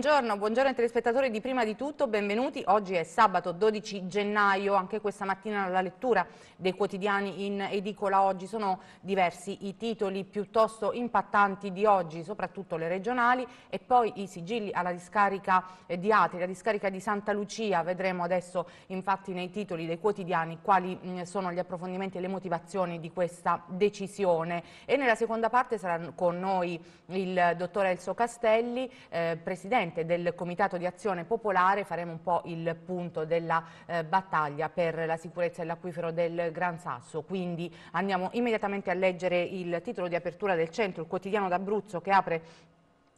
buongiorno, buongiorno ai telespettatori di Prima di Tutto, benvenuti. Oggi è sabato 12 gennaio, anche questa mattina la lettura dei quotidiani in edicola oggi sono diversi i titoli piuttosto impattanti di oggi, soprattutto le regionali e poi i sigilli alla discarica di Atri, la discarica di Santa Lucia, vedremo adesso infatti nei titoli dei quotidiani quali mm, sono gli approfondimenti e le motivazioni di questa decisione e nella seconda parte sarà con noi il dottor Elso Castelli, eh, presidente presidente del Comitato di Azione Popolare, faremo un po' il punto della eh, battaglia per la sicurezza dell'acquifero del Gran Sasso. Quindi andiamo immediatamente a leggere il titolo di apertura del centro, il quotidiano d'Abruzzo che apre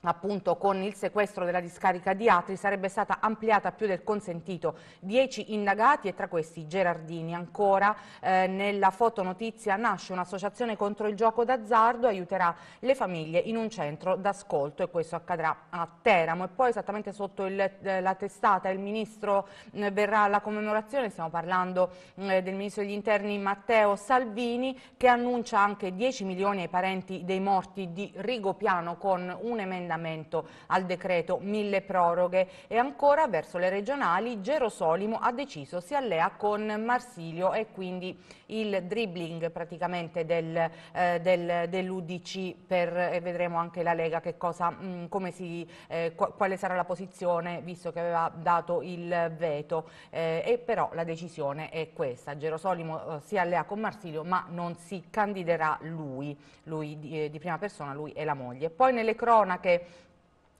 appunto con il sequestro della discarica di Atri sarebbe stata ampliata più del consentito. Dieci indagati e tra questi Gerardini. Ancora eh, nella fotonotizia nasce un'associazione contro il gioco d'azzardo, aiuterà le famiglie in un centro d'ascolto e questo accadrà a Teramo. E poi esattamente sotto il, eh, la testata il ministro eh, verrà alla commemorazione, stiamo parlando mm, del ministro degli interni Matteo Salvini che annuncia anche 10 milioni ai parenti dei morti di Rigopiano con un emendamento Parlamento al decreto mille proroghe e ancora verso le regionali Gerosolimo ha deciso si allea con Marsilio e quindi il dribbling praticamente del, eh, del, dell'Udc e vedremo anche la Lega che cosa, mh, mm, si, eh, quale sarà la posizione visto che aveva dato il veto eh, e però la decisione è questa, Gerosolimo eh, si allea con Marsilio ma non si candiderà lui, lui di, eh, di prima persona, lui e la moglie. Poi nelle cronache delle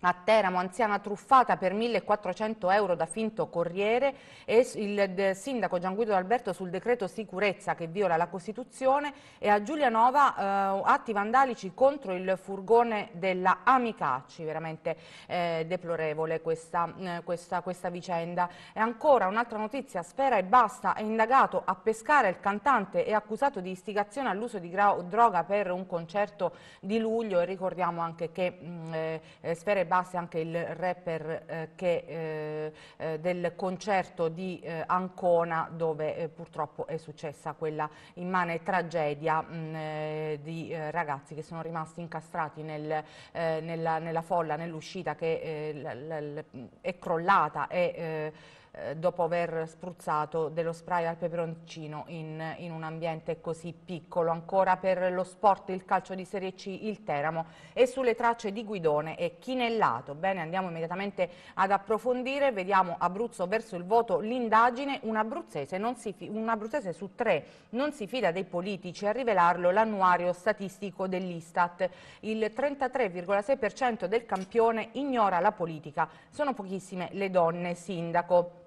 a Teramo, anziana truffata per 1.400 euro da finto corriere e il sindaco Gianguido D'Alberto sul decreto sicurezza che viola la Costituzione e a Giulianova eh, atti vandalici contro il furgone della Amicacci, veramente eh, deplorevole questa, eh, questa, questa, vicenda. E ancora un'altra notizia, Sfera e Basta è indagato a pescare il cantante e accusato di istigazione all'uso di droga per un concerto di luglio e ricordiamo anche che mh, mm, eh, eh, Sfera e Bassi anche il rapper eh, che, eh, eh del concerto di eh, Ancona dove eh, purtroppo è successa quella immane tragedia mh, mm, di ragazzi che sono rimasti incastrati nel, nella, nella, folla, nell'uscita che è crollata e eh, dopo aver spruzzato dello spray al peperoncino in, in, un ambiente così piccolo. Ancora per lo sport, il calcio di Serie C, il Teramo e sulle tracce di Guidone e Chinellato. Bene, andiamo immediatamente ad approfondire, vediamo Abruzzo verso il voto, l'indagine, un, un abruzzese su tre non si fida dei politici, a rivelarlo l'annuario statistico dell'Istat. Il 33,6% del campione ignora la politica, sono pochissime le donne sindaco.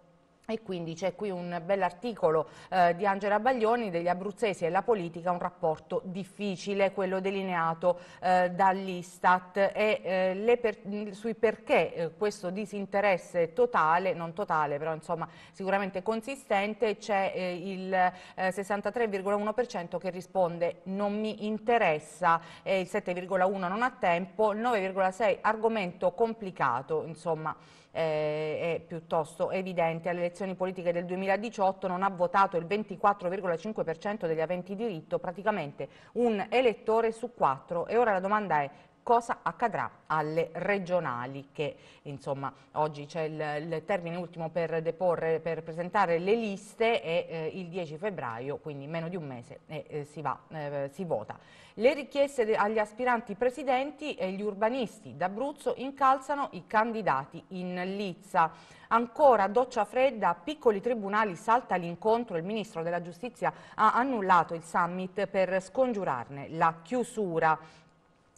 E quindi c'è qui un bell'articolo eh, di Angela Baglioni degli abruzzesi e la politica, un rapporto difficile, quello delineato eh, dall'Istat e eh, per, sui perché eh, questo disinteresse totale, non totale però insomma sicuramente consistente, c'è eh, il 63,1% eh, che risponde non mi interessa, e il 7,1% non ha tempo, il 9,6% argomento complicato, insomma eh, è piuttosto evidente. Alle elezioni politiche del 2018 non ha votato il 24,5% degli aventi diritto, praticamente un elettore su quattro. E ora la domanda è cosa accadrà alle regionali che insomma oggi c'è il, il, termine ultimo per deporre, per presentare le liste è eh, il 10 febbraio, quindi meno di un mese e eh, si, va, eh, si vota. Le richieste agli aspiranti presidenti e gli urbanisti d'Abruzzo incalzano i candidati in lizza. Ancora doccia fredda, piccoli tribunali salta l'incontro, il ministro della giustizia ha annullato il summit per scongiurarne la chiusura.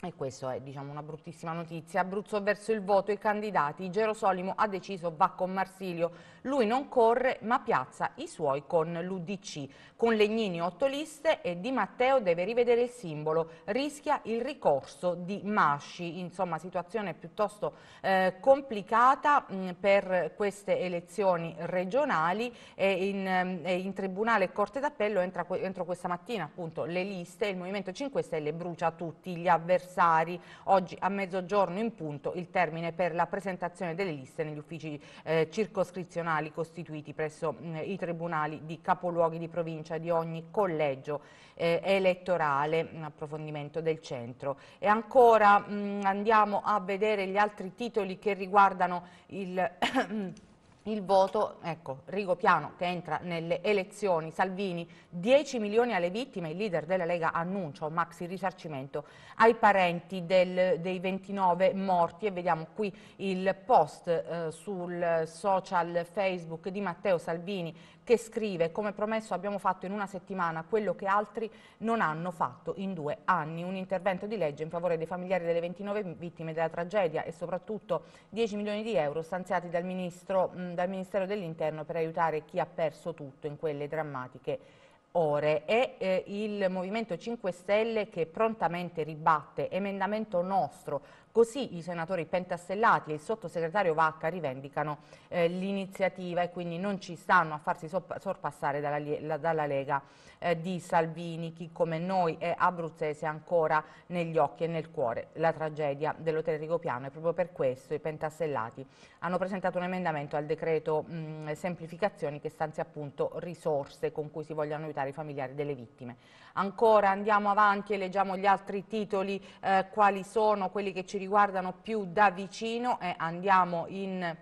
E questa è diciamo, una bruttissima notizia. Abruzzo verso il voto i candidati. Gerosolimo ha deciso va con Marsilio. Lui non corre ma piazza i suoi con l'Udc. Con Legnini otto liste e Di Matteo deve rivedere il simbolo. Rischia il ricorso di Masci. Insomma situazione piuttosto eh, complicata mh, mm, per queste elezioni regionali. E in, eh, in Tribunale e Corte d'Appello entro questa mattina appunto le liste. Il Movimento 5 Stelle brucia tutti gli avversari necessari. Oggi a mezzogiorno in punto il termine per la presentazione delle liste negli uffici eh, circoscrizionali costituiti presso mh, mm, i tribunali di capoluoghi di provincia di ogni collegio eh, elettorale, un mm, approfondimento del centro. E ancora mh, mm, andiamo a vedere gli altri titoli che riguardano il... il voto, ecco, Rigo Piano che entra nelle elezioni, Salvini 10 milioni alle vittime, il leader della Lega annuncia un maxi risarcimento ai parenti del, dei 29 morti e vediamo qui il post eh, sul social Facebook di Matteo Salvini che scrive come promesso abbiamo fatto in una settimana quello che altri non hanno fatto in due anni, un intervento di legge in favore dei familiari delle 29 vittime della tragedia e soprattutto 10 milioni di euro stanziati dal, ministro, mh, dal Ministero dell'Interno per aiutare chi ha perso tutto in quelle drammatiche ore e eh, il Movimento 5 Stelle che prontamente ribatte emendamento nostro Così i senatori Pentastellati e il sottosegretario Vacca rivendicano eh, l'iniziativa e quindi non ci stanno a farsi sorpassare dalla, la, dalla Lega eh, di Salvini, chi come noi è abruzzese ancora negli occhi e nel cuore la tragedia dell'hotel Rigopiano e proprio per questo i Pentastellati hanno presentato un emendamento al decreto mh, semplificazioni che stanzia appunto risorse con cui si vogliono aiutare i familiari delle vittime. Ancora andiamo avanti e leggiamo gli altri titoli eh, quali sono quelli che ci riguardano più da vicino e andiamo in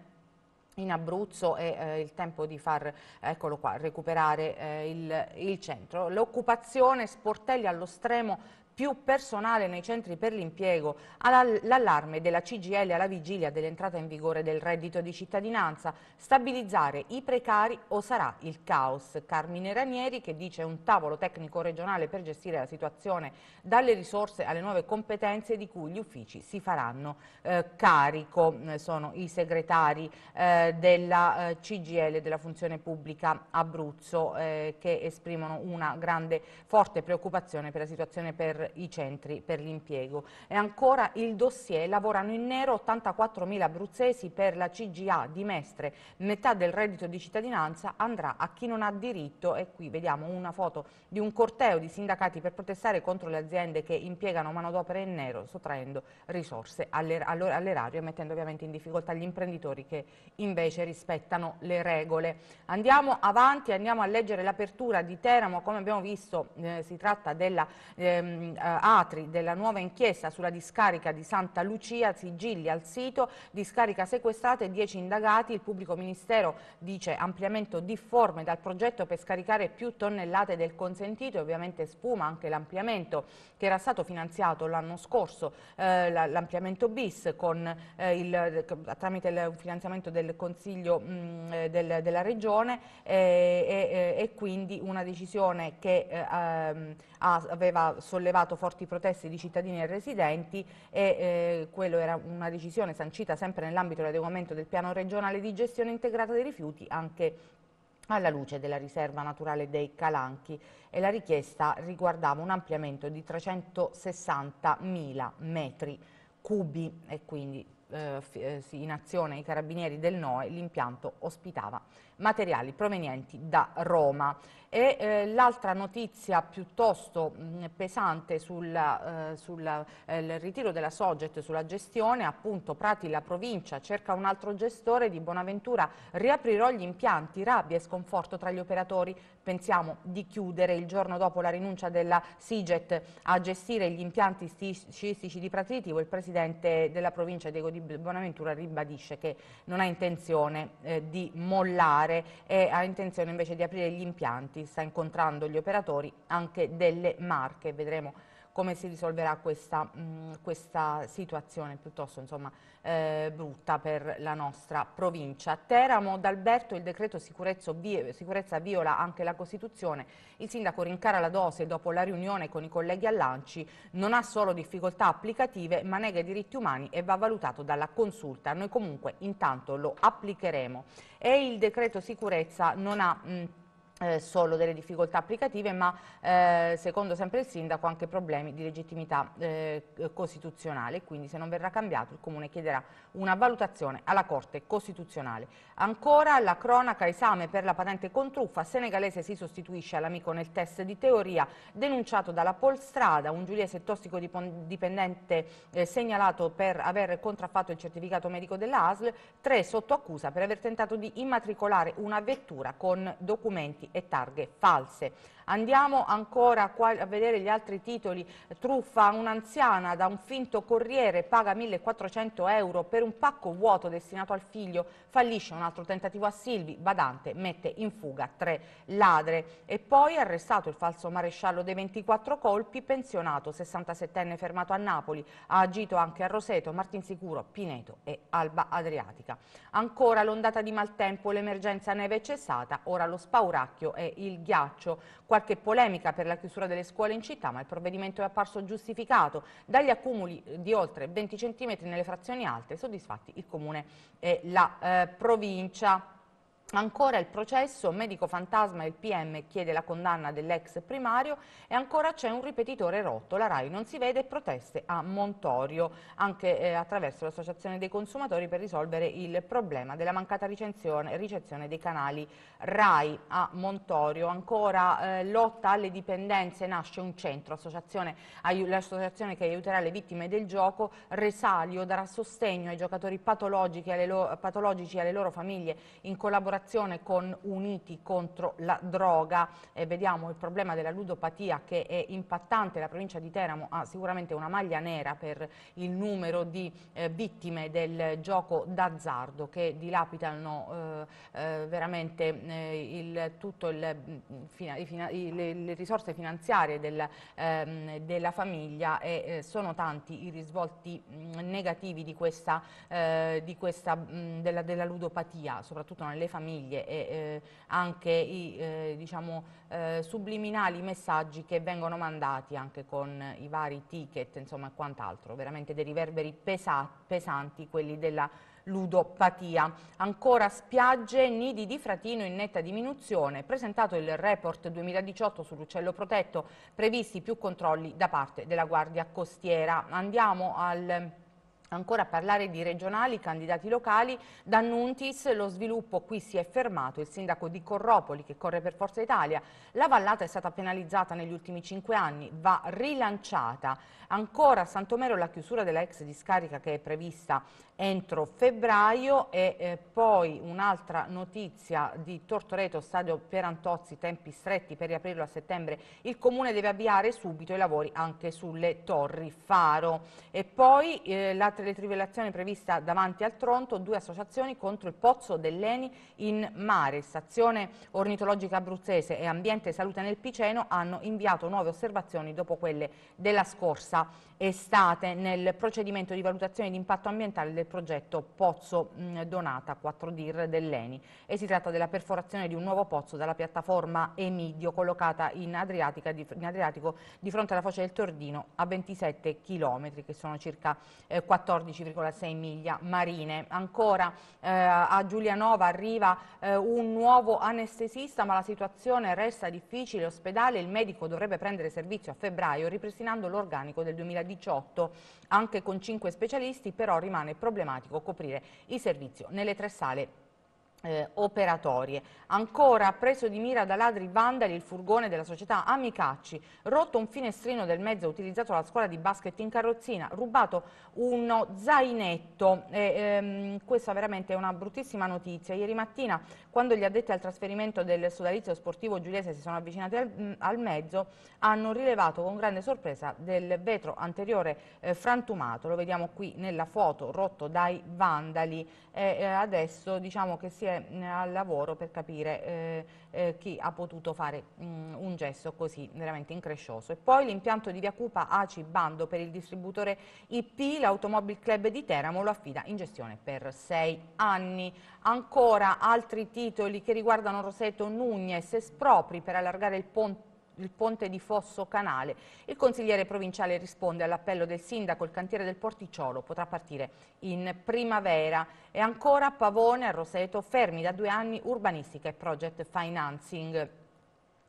in Abruzzo e eh, il tempo di far qua, recuperare eh, il, il, centro. L'occupazione sportelli allo stremo più personale nei centri per l'impiego, all'allarme della CGL alla vigilia dell'entrata in vigore del reddito di cittadinanza, stabilizzare i precari o sarà il caos. Carmine Ranieri che dice un tavolo tecnico regionale per gestire la situazione dalle risorse alle nuove competenze di cui gli uffici si faranno eh, carico, eh, sono i segretari eh, della eh, CGL della funzione pubblica Abruzzo eh, che esprimono una grande forte preoccupazione per la situazione per i centri per l'impiego. E ancora il dossier, lavorano in nero 84.000 abruzzesi per la CGA di Mestre, metà del reddito di cittadinanza andrà a chi non ha diritto e qui vediamo una foto di un corteo di sindacati per protestare contro le aziende che impiegano manodopera in nero sottraendo risorse all'erario e mettendo ovviamente in difficoltà gli imprenditori che invece rispettano le regole. Andiamo avanti, andiamo a leggere l'apertura di Teramo, come abbiamo visto eh, si tratta della ehm, eh, atri della nuova inchiesta sulla discarica di Santa Lucia, sigilli al sito, discarica sequestrata e 10 indagati, il pubblico ministero dice ampliamento difforme dal progetto per scaricare più tonnellate del consentito e ovviamente sfuma anche l'ampliamento che era stato finanziato l'anno scorso, eh, l'ampliamento bis con, eh, il, eh, tramite il finanziamento del Consiglio mh, mm, eh, del, della Regione eh, e, quindi una decisione che ehm, aveva sollevato sollevato forti proteste di cittadini e residenti e eh, quella era una decisione sancita sempre nell'ambito dell'adeguamento del piano regionale di gestione integrata dei rifiuti anche alla luce della riserva naturale dei Calanchi e la richiesta riguardava un ampliamento di 360.000 metri cubi e quindi eh, eh in azione i carabinieri del NOE l'impianto ospitava materiali provenienti da Roma. E eh, l'altra notizia piuttosto mh, pesante sul, eh, sul eh, ritiro della Soget, sulla gestione, appunto Prati la provincia cerca un altro gestore di Bonaventura, riaprirò gli impianti, rabbia e sconforto tra gli operatori, pensiamo di chiudere il giorno dopo la rinuncia della Siget a gestire gli impianti sciistici di Prati Ritivo, il presidente della provincia Diego di Bonaventura ribadisce che non ha intenzione eh, di mollare fare e ha intenzione invece di aprire gli impianti, sta incontrando gli operatori anche delle marche, vedremo come si risolverà questa, mh, mm, questa situazione piuttosto insomma, eh, brutta per la nostra provincia. Teramo d'Alberto il decreto sicurezza viola anche la Costituzione. Il sindaco rincara la dose dopo la riunione con i colleghi all'Anci. Non ha solo difficoltà applicative ma nega i diritti umani e va valutato dalla consulta. Noi comunque intanto lo applicheremo. E il decreto sicurezza non ha... Mh, mm, eh, solo delle difficoltà applicative, ma eh, secondo sempre il sindaco anche problemi di legittimità eh, costituzionale, quindi se non verrà cambiato il Comune chiederà una valutazione alla Corte Costituzionale. Ancora la cronaca esame per la patente contruffa, senegalese si sostituisce all'amico nel test di teoria denunciato dalla Polstrada, un giuliese tossicodipendente eh, segnalato per aver contraffatto il certificato medico della ASL, tre sotto accusa per aver tentato di immatricolare una vettura con documenti e targhe false. Andiamo ancora a vedere gli altri titoli. Truffa un'anziana da un finto corriere paga 1400 euro per un pacco vuoto destinato al figlio. Fallisce un altro tentativo a Silvi. Badante mette in fuga tre ladre. E poi arrestato il falso maresciallo dei 24 colpi, pensionato 67enne fermato a Napoli. Ha agito anche a Roseto, Martinsicuro, Pineto e Alba Adriatica. Ancora l'ondata di maltempo, l'emergenza neve è cessata, ora lo spauracchio e il ghiaccio qualche polemica per la chiusura delle scuole in città, ma il provvedimento è apparso giustificato dagli accumuli eh, di oltre 20 cm nelle frazioni alte, soddisfatti il Comune e la eh, provincia. Ancora il processo, medico fantasma e il PM chiede la condanna dell'ex primario e ancora c'è un ripetitore rotto, la RAI non si vede proteste a Montorio, anche eh, attraverso l'Associazione dei Consumatori per risolvere il problema della mancata ricezione, ricezione dei canali RAI a Montorio. Ancora eh, lotta alle dipendenze, nasce un centro, l'associazione che aiuterà le vittime del gioco, Resalio darà sostegno ai giocatori patologici e alle, alle loro famiglie in collaborazione collaborazione con Uniti contro la droga, e vediamo il problema della ludopatia che è impattante, la provincia di Teramo ha sicuramente una maglia nera per il numero di eh, vittime del gioco d'azzardo che dilapidano eh, eh veramente eh, il, tutto il, mm, fina, fina, il, le, risorse finanziarie del, ehm, della famiglia e eh, sono tanti i risvolti mm, negativi di questa, di questa mh, mm, della, della ludopatia, soprattutto nelle famiglie famiglie e eh, anche i eh, diciamo, eh, subliminali messaggi che vengono mandati anche con i vari ticket insomma, e quant'altro, veramente dei riverberi pesa pesanti quelli della ludopatia. Ancora spiagge, nidi di fratino in netta diminuzione, presentato il report 2018 sull'uccello protetto, previsti più controlli da parte della Guardia Costiera. Andiamo al Ancora a parlare di regionali, candidati locali, da Nuntis lo sviluppo qui si è fermato, il sindaco di Corropoli che corre per Forza Italia, la vallata è stata penalizzata negli ultimi cinque anni, va rilanciata, ancora a Santomero la chiusura della ex discarica che è prevista entro febbraio e eh, poi un'altra notizia di Tortoreto, stadio Perantozzi, tempi stretti per riaprirlo a settembre, il comune deve avviare subito i lavori anche sulle torri Faro e poi eh, la Oltre alle trivellazioni previste davanti al Tronto, due associazioni contro il Pozzo dell'Eni in mare. Stazione ornitologica abruzzese e Ambiente e Salute nel Piceno hanno inviato nuove osservazioni dopo quelle della scorsa estate nel procedimento di valutazione di impatto ambientale del progetto Pozzo mm, Donata 4DIR dell'ENI e si tratta della perforazione di un nuovo pozzo dalla piattaforma Emidio collocata in, Adriatica, in Adriatico di fronte alla foce del Tordino a 27 km che sono circa 14,6 eh, miglia marine. Ancora eh, a Giulianova arriva eh, un nuovo anestesista ma la situazione resta difficile, l'ospedale il medico dovrebbe prendere servizio a febbraio ripristinando l'organico del 2010 18 Anche con 5 specialisti però rimane problematico coprire i servizi nelle tre sale eh, operatorie. Ancora preso di mira da ladri vandali il furgone della società Amicacci, rotto un finestrino del mezzo utilizzato alla scuola di basket in carrozzina, rubato uno zainetto. E, ehm, questa veramente è una bruttissima notizia. Ieri mattina quando gli addetti al trasferimento del sodalizio sportivo giuliese si sono avvicinati al, mm, al mezzo hanno rilevato con grande sorpresa del vetro anteriore eh, frantumato. Lo vediamo qui nella foto, rotto dai vandali. E, eh, adesso diciamo che si è partire al lavoro per capire eh, eh, chi ha potuto fare mh, un gesto così veramente increscioso. E poi l'impianto di via Cupa ACI Bando per il distributore IP, l'Automobile Club di Teramo lo affida in gestione per sei anni. Ancora altri titoli che riguardano Roseto Nunez, espropri per allargare il ponte il ponte di Fosso Canale. Il consigliere provinciale risponde all'appello del sindaco, il cantiere del Porticciolo potrà partire in primavera. E ancora Pavone a Roseto, fermi da due anni urbanistica e project financing.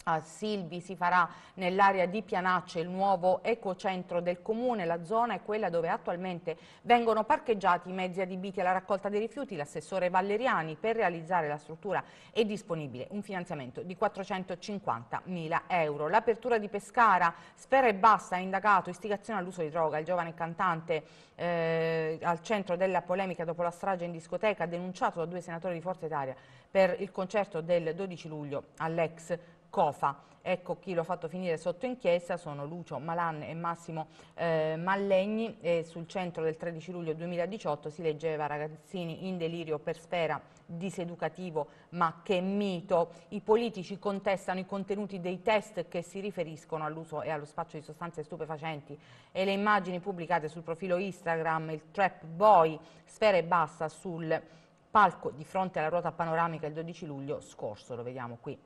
A Silvi si farà nell'area di Pianacce il nuovo ecocentro del comune, la zona è quella dove attualmente vengono parcheggiati i mezzi adibiti alla raccolta dei rifiuti. L'assessore Valeriani per realizzare la struttura è disponibile un finanziamento di 450 mila euro. L'apertura di Pescara, Sfera e Basta ha indagato istigazione all'uso di droga. Il giovane cantante eh, al centro della polemica dopo la strage in discoteca denunciato da due senatori di Forza Italia per il concerto del 12 luglio all'ex COFA. Ecco chi l'ho fatto finire sotto inchiesta sono Lucio Malan e Massimo eh, Mallegni e sul centro del 13 luglio 2018 si leggeva ragazzini in delirio per sfera diseducativo ma che mito. I politici contestano i contenuti dei test che si riferiscono all'uso e allo spaccio di sostanze stupefacenti e le immagini pubblicate sul profilo Instagram, il trap boy, sfera e basta sul palco di fronte alla ruota panoramica il 12 luglio scorso, lo vediamo qui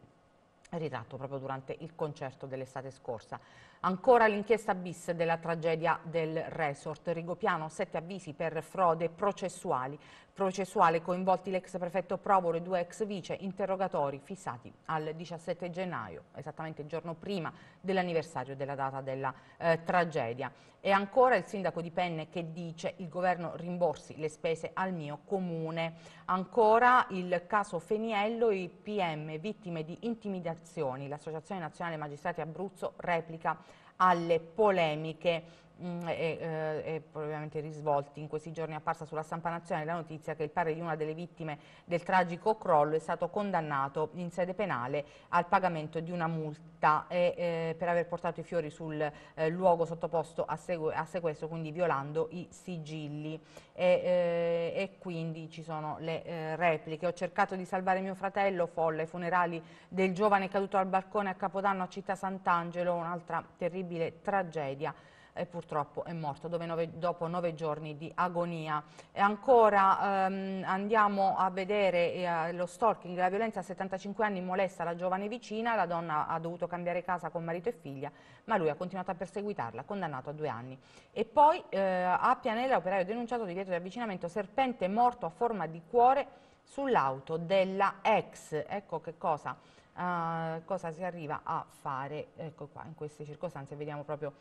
ritratto proprio durante il concerto dell'estate scorsa. Ancora l'inchiesta bis della tragedia del resort. Rigopiano, sette avvisi per frode processuali processuale coinvolti l'ex prefetto Provoro e due ex vice interrogatori fissati al 17 gennaio, esattamente il giorno prima dell'anniversario della data della eh, tragedia. E ancora il sindaco di Penne che dice il governo rimborsi le spese al mio comune. Ancora il caso Feniello, i PM vittime di intimidazioni. L'Associazione Nazionale Magistrati Abruzzo replica alle polemiche Mm, e, eh, e probabilmente risvolti. In questi giorni è apparsa sulla stampa nazionale la notizia che il padre di una delle vittime del tragico crollo è stato condannato in sede penale al pagamento di una multa e, eh, per aver portato i fiori sul eh, luogo sottoposto a, a, sequestro, quindi violando i sigilli. E, eh, e quindi ci sono le eh, repliche. Ho cercato di salvare mio fratello, folle i funerali del giovane caduto al balcone a Capodanno a Città Sant'Angelo, un'altra terribile tragedia e purtroppo è morto nove, dopo nove giorni di agonia. E ancora ehm, andiamo a vedere eh, lo stalking, la violenza a 75 anni molesta la giovane vicina, la donna ha dovuto cambiare casa con marito e figlia, ma lui ha continuato a perseguitarla, condannato a due anni. E poi eh, a Pianella operaio denunciato divieto di avvicinamento, serpente morto a forma di cuore sull'auto della ex. Ecco che cosa, uh, cosa si arriva a fare ecco qua, in queste circostanze, vediamo proprio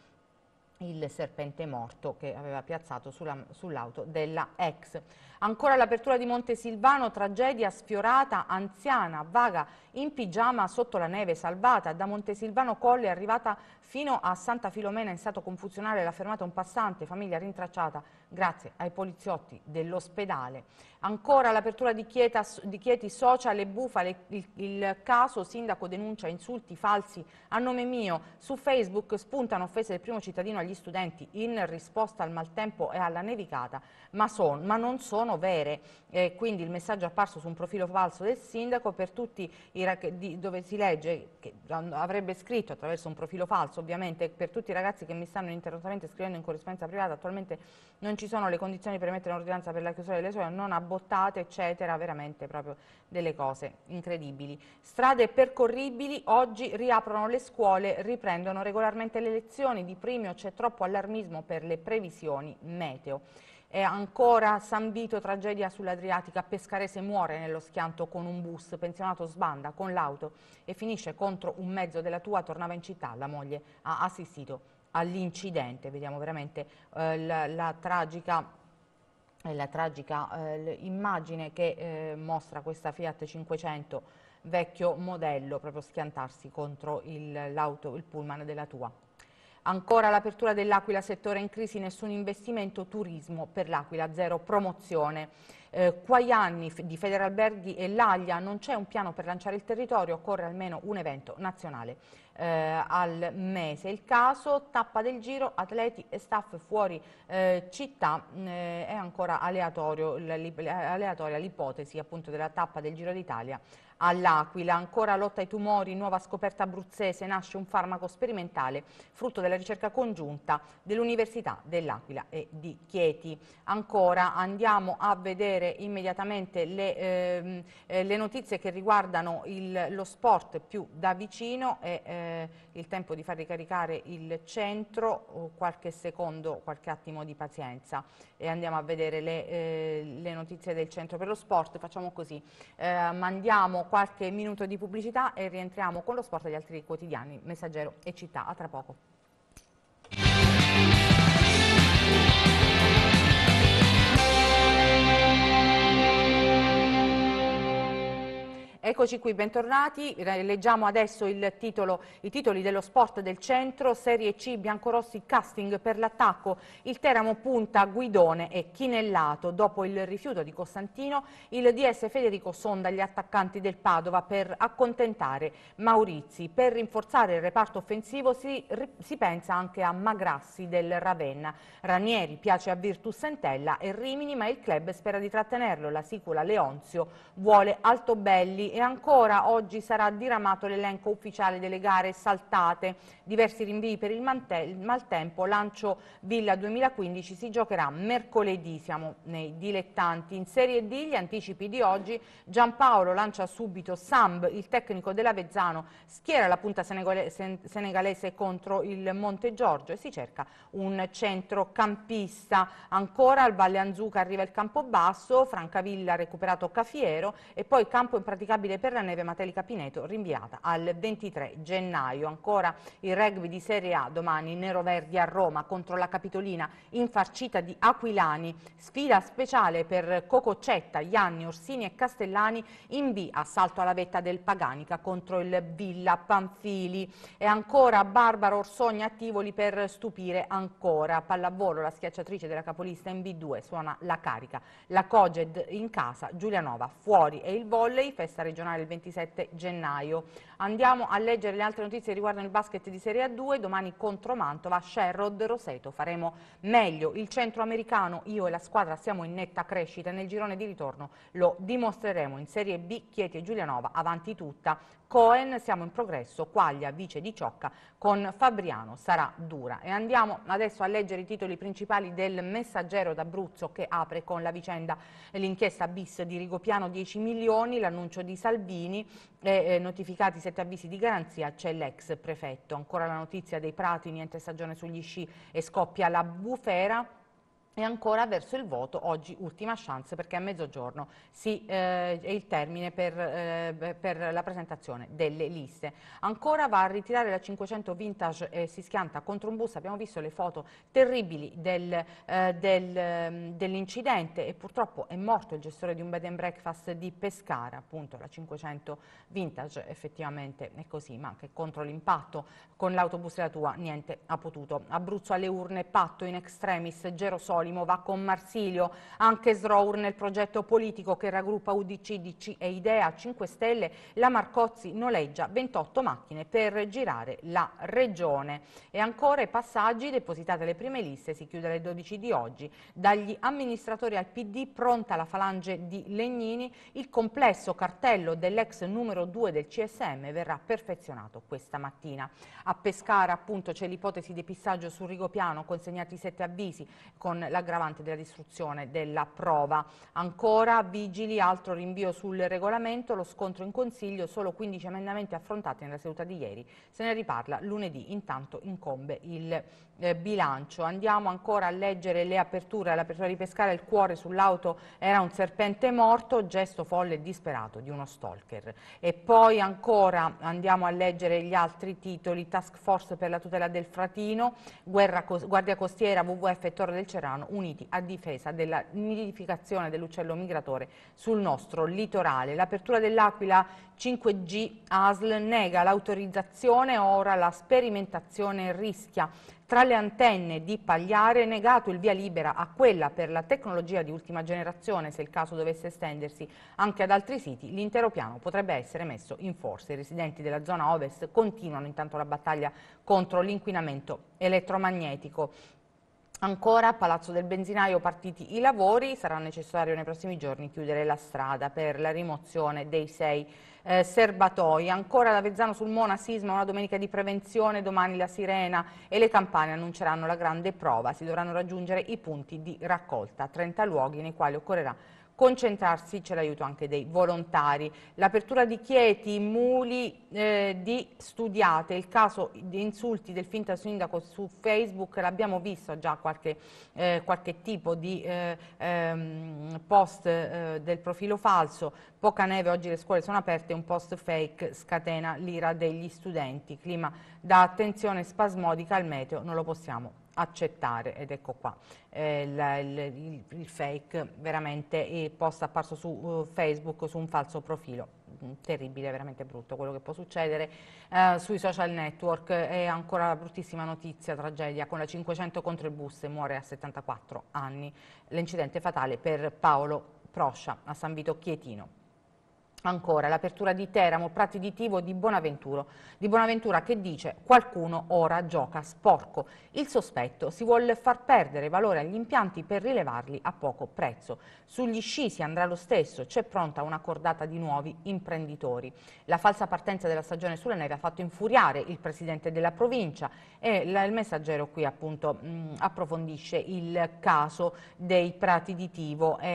il serpente morto che aveva piazzato sull'auto sull della ex. Ancora l'apertura di Montesilvano, tragedia sfiorata, anziana, vaga, in pigiama sotto la neve, salvata. Da Montesilvano Colle è arrivata Fino a Santa Filomena in stato confuzionale l'ha fermato un passante, famiglia rintracciata grazie ai poliziotti dell'ospedale. Ancora l'apertura di, di, Chieti social e bufale, il, il caso sindaco denuncia insulti falsi a nome mio. Su Facebook spuntano offese del primo cittadino agli studenti in risposta al maltempo e alla nevicata, ma, son, ma non sono vere. Eh, quindi il messaggio apparso su un profilo falso del sindaco per tutti i, dove si legge che avrebbe scritto attraverso un profilo falso marzo ovviamente per tutti i ragazzi che mi stanno interrottamente scrivendo in corrispondenza privata attualmente non ci sono le condizioni per mettere un'ordinanza per la chiusura delle scuole non abbottate eccetera veramente proprio delle cose incredibili strade percorribili oggi riaprono le scuole riprendono regolarmente le lezioni di primio c'è troppo allarmismo per le previsioni meteo e ancora San Vito, tragedia sull'Adriatica, Pescarese muore nello schianto con un bus, pensionato sbanda con l'auto e finisce contro un mezzo della tua, tornava in città, la moglie ha assistito all'incidente, vediamo veramente eh, la, la, tragica, eh, la tragica eh, immagine che eh, mostra questa Fiat 500 vecchio modello proprio schiantarsi contro il, il pullman della tua. Ancora l'apertura dell'Aquila, settore in crisi, nessun investimento, turismo per l'Aquila, zero promozione. Eh, Quaianni di Federalberghi e l'Aglia, non c'è un piano per lanciare il territorio, occorre almeno un evento nazionale eh, al mese. Il caso, tappa del giro, atleti e staff fuori eh, città, mm, eh, è ancora aleatoria l'ipotesi della tappa del Giro d'Italia all'Aquila. Ancora lotta ai tumori, nuova scoperta abruzzese, nasce un farmaco sperimentale frutto della ricerca congiunta dell'Università dell'Aquila e di Chieti. Ancora andiamo a vedere immediatamente le, ehm, eh, le notizie che riguardano il, lo sport più da vicino e eh, il tempo di far ricaricare il centro, qualche secondo, qualche attimo di pazienza e andiamo a vedere le, eh, le notizie del centro per lo sport. Facciamo così, eh, mandiamo qualche minuto di pubblicità e rientriamo con lo sport degli altri quotidiani, Messaggero e Città. A tra poco. Eccoci qui, bentornati. Leggiamo adesso titolo, i titoli dello sport del centro, Serie C, Biancorossi casting per l'attacco. Il Teramo punta Guidone e Chinellato. Dopo il rifiuto di Costantino, il DS Federico sonda gli attaccanti del Padova per accontentare Maurizi. Per rinforzare il reparto offensivo si, si pensa anche a Magrassi del Ravenna. Ranieri piace a Virtus Sentella e Rimini, ma il club spera di trattenerlo. La sicula Leonzio vuole Altobelli e ancora oggi sarà diramato l'elenco ufficiale delle gare saltate. Diversi rinvii per il maltempo, lancio Villa 2015 si giocherà mercoledì, siamo nei dilettanti. In Serie D gli anticipi di oggi, Giampaolo lancia subito Samb, il tecnico dell'Avezzano, schiera la punta senegalese contro il Monte Giorgio e si cerca un centrocampista. Ancora al Valle Anzuca arriva il campo basso, Francavilla ha recuperato Cafiero e poi campo impraticabile stabile per la neve Mateli Capineto rinviata al 23 gennaio. Ancora il rugby di Serie A domani nero-verdi a Roma contro la Capitolina infarcita di Aquilani. Sfida speciale per Cococcetta, Ianni, Orsini e Castellani in B assalto alla vetta del Paganica contro il Villa Panfili. E ancora Barbara Orsogna a Tivoli per stupire ancora. Pallavolo la schiacciatrice della capolista in B2 suona la carica. La Coged in casa, Giulianova fuori e il volley, festa regionale regionale il 27 gennaio. Andiamo a leggere le altre notizie riguardo il basket di Serie A2, domani contro Mantova, Sherrod, Roseto, faremo meglio. Il centro americano, io e la squadra siamo in netta crescita, nel girone di ritorno lo dimostreremo. In Serie B Chieti e Giulianova avanti tutta, Cohen, siamo in progresso, Quaglia vice di Ciocca con Fabriano, sarà dura. E andiamo adesso a leggere i titoli principali del messaggero d'Abruzzo che apre con la vicenda eh, l'inchiesta bis di Rigopiano 10 milioni, l'annuncio di Salvini, e, eh, notificati sette avvisi di garanzia, c'è l'ex prefetto. Ancora la notizia dei prati, niente stagione sugli sci e scoppia la bufera. E ancora verso il voto, oggi ultima chance perché a mezzogiorno si, eh, è il termine per, eh, per, la presentazione delle liste. Ancora va a ritirare la 500 Vintage e eh, si schianta contro un bus, abbiamo visto le foto terribili del, eh, del, ehm, dell'incidente e purtroppo è morto il gestore di un bed and breakfast di Pescara, appunto la 500 Vintage effettivamente è così, ma anche contro l'impatto con l'autobus della tua niente ha potuto. Abruzzo alle urne, patto in extremis, Gerosoli Gerolimo, va con Marsilio, anche Srour nel progetto politico che raggruppa UDC, DC e Idea 5 Stelle, la Marcozzi noleggia 28 macchine per girare la regione. E ancora i passaggi, depositate alle prime liste, si chiude alle 12 di oggi, dagli amministratori al PD pronta la falange di Legnini, il complesso cartello dell'ex numero 2 del CSM verrà perfezionato questa mattina. A Pescara appunto c'è l'ipotesi di pissaggio su Rigopiano, consegnati sette avvisi con l'aggravante della distruzione della prova. Ancora vigili, altro rinvio sul regolamento, lo scontro in consiglio, solo 15 emendamenti affrontati nella seduta di ieri, se ne riparla lunedì, intanto incombe il eh, bilancio. Andiamo ancora a leggere le aperture, l'apertura di Pescara, il cuore sull'auto era un serpente morto, gesto folle e disperato di uno stalker. E poi ancora andiamo a leggere gli altri titoli, task force per la tutela del fratino, guerra, guardia costiera, WWF e Torre del Cerano, saranno uniti a difesa della nidificazione dell'uccello migratore sul nostro litorale. L'apertura dell'Aquila 5G ASL nega l'autorizzazione, ora la sperimentazione rischia. Tra le antenne di Pagliare è negato il via libera a quella per la tecnologia di ultima generazione, se il caso dovesse estendersi anche ad altri siti, l'intero piano potrebbe essere messo in forza. I residenti della zona ovest continuano intanto la battaglia contro l'inquinamento elettromagnetico. Ancora a Palazzo del Benzinaio partiti i lavori, sarà necessario nei prossimi giorni chiudere la strada per la rimozione dei sei eh, serbatoi. Ancora da Vezzano sul Mona sisma, una domenica di prevenzione, domani la sirena e le campane annunceranno la grande prova, si dovranno raggiungere i punti di raccolta, 30 luoghi nei quali occorrerà concentrarsi, c'è l'aiuto anche dei volontari. L'apertura di Chieti, Muli eh, di Studiate, il caso di insulti del finto sindaco su Facebook, l'abbiamo visto già qualche, eh, qualche tipo di eh, ehm, post eh, del profilo falso, poca neve, oggi le scuole sono aperte, un post fake scatena l'ira degli studenti, clima da attenzione spasmodica al meteo, non lo possiamo accettare ed ecco qua eh, la, il, il, fake veramente eh, post apparso su uh, Facebook su un falso profilo mm, terribile, veramente brutto quello che può succedere eh, sui social network è ancora la bruttissima notizia, tragedia con la 500 contro il bus e muore a 74 anni l'incidente fatale per Paolo Proscia a San Vito Chietino Ancora, l'apertura di Teramo, Prati di Tivo di Bonaventura. Di Bonaventura che dice qualcuno ora gioca sporco. Il sospetto si vuole far perdere valore agli impianti per rilevarli a poco prezzo. Sugli sci si andrà lo stesso, c'è pronta una cordata di nuovi imprenditori. La falsa partenza della stagione sulla neve ha fatto infuriare il presidente della provincia e il messaggero qui appunto mh, mm, approfondisce il caso dei Prati di Tivo e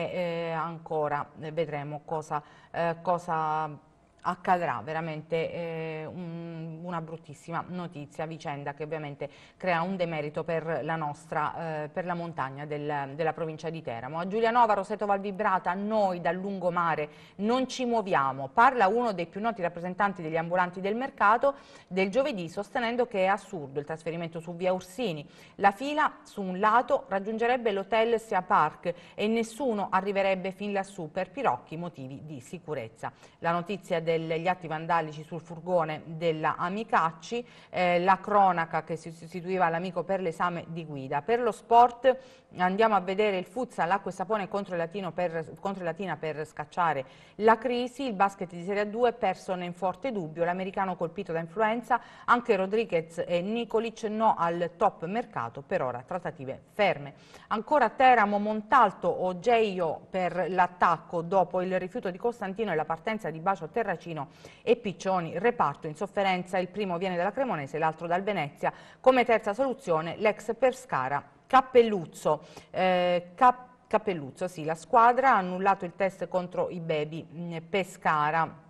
eh, ancora eh, vedremo cosa, eh, cosa nossa accadrà veramente eh, un, una bruttissima notizia, vicenda che ovviamente crea un demerito per la nostra, eh, per la montagna del, della provincia di Teramo. A Giulianova, Roseto Valvibrata, noi dal lungomare non ci muoviamo, parla uno dei più noti rappresentanti degli ambulanti del mercato del giovedì sostenendo che è assurdo il trasferimento su via Ursini, la fila su un lato raggiungerebbe l'hotel Sia Park e nessuno arriverebbe fin lassù per pirocchi motivi di sicurezza. La notizia del degli atti vandalici sul furgone della Amicacci, eh, la cronaca che si sostituiva all'amico per l'esame di guida. Per lo sport andiamo a vedere il futsal, acqua e sapone contro il, per, contro il Latina per scacciare la crisi, il basket di Serie 2, perso in forte dubbio, l'americano colpito da influenza, anche Rodriguez e Nicolic no al top mercato, per ora trattative ferme. Ancora Teramo, Montalto, o Geio per l'attacco dopo il rifiuto di Costantino e la partenza di Bacio Terracino Giacino e Piccioni. Reparto in sofferenza, il primo viene dalla Cremonese, l'altro dal Venezia. Come terza soluzione l'ex Perscara Cappelluzzo. Eh, Cap Cappelluzzo, sì, la squadra ha annullato il test contro i Bebi mm, Pescara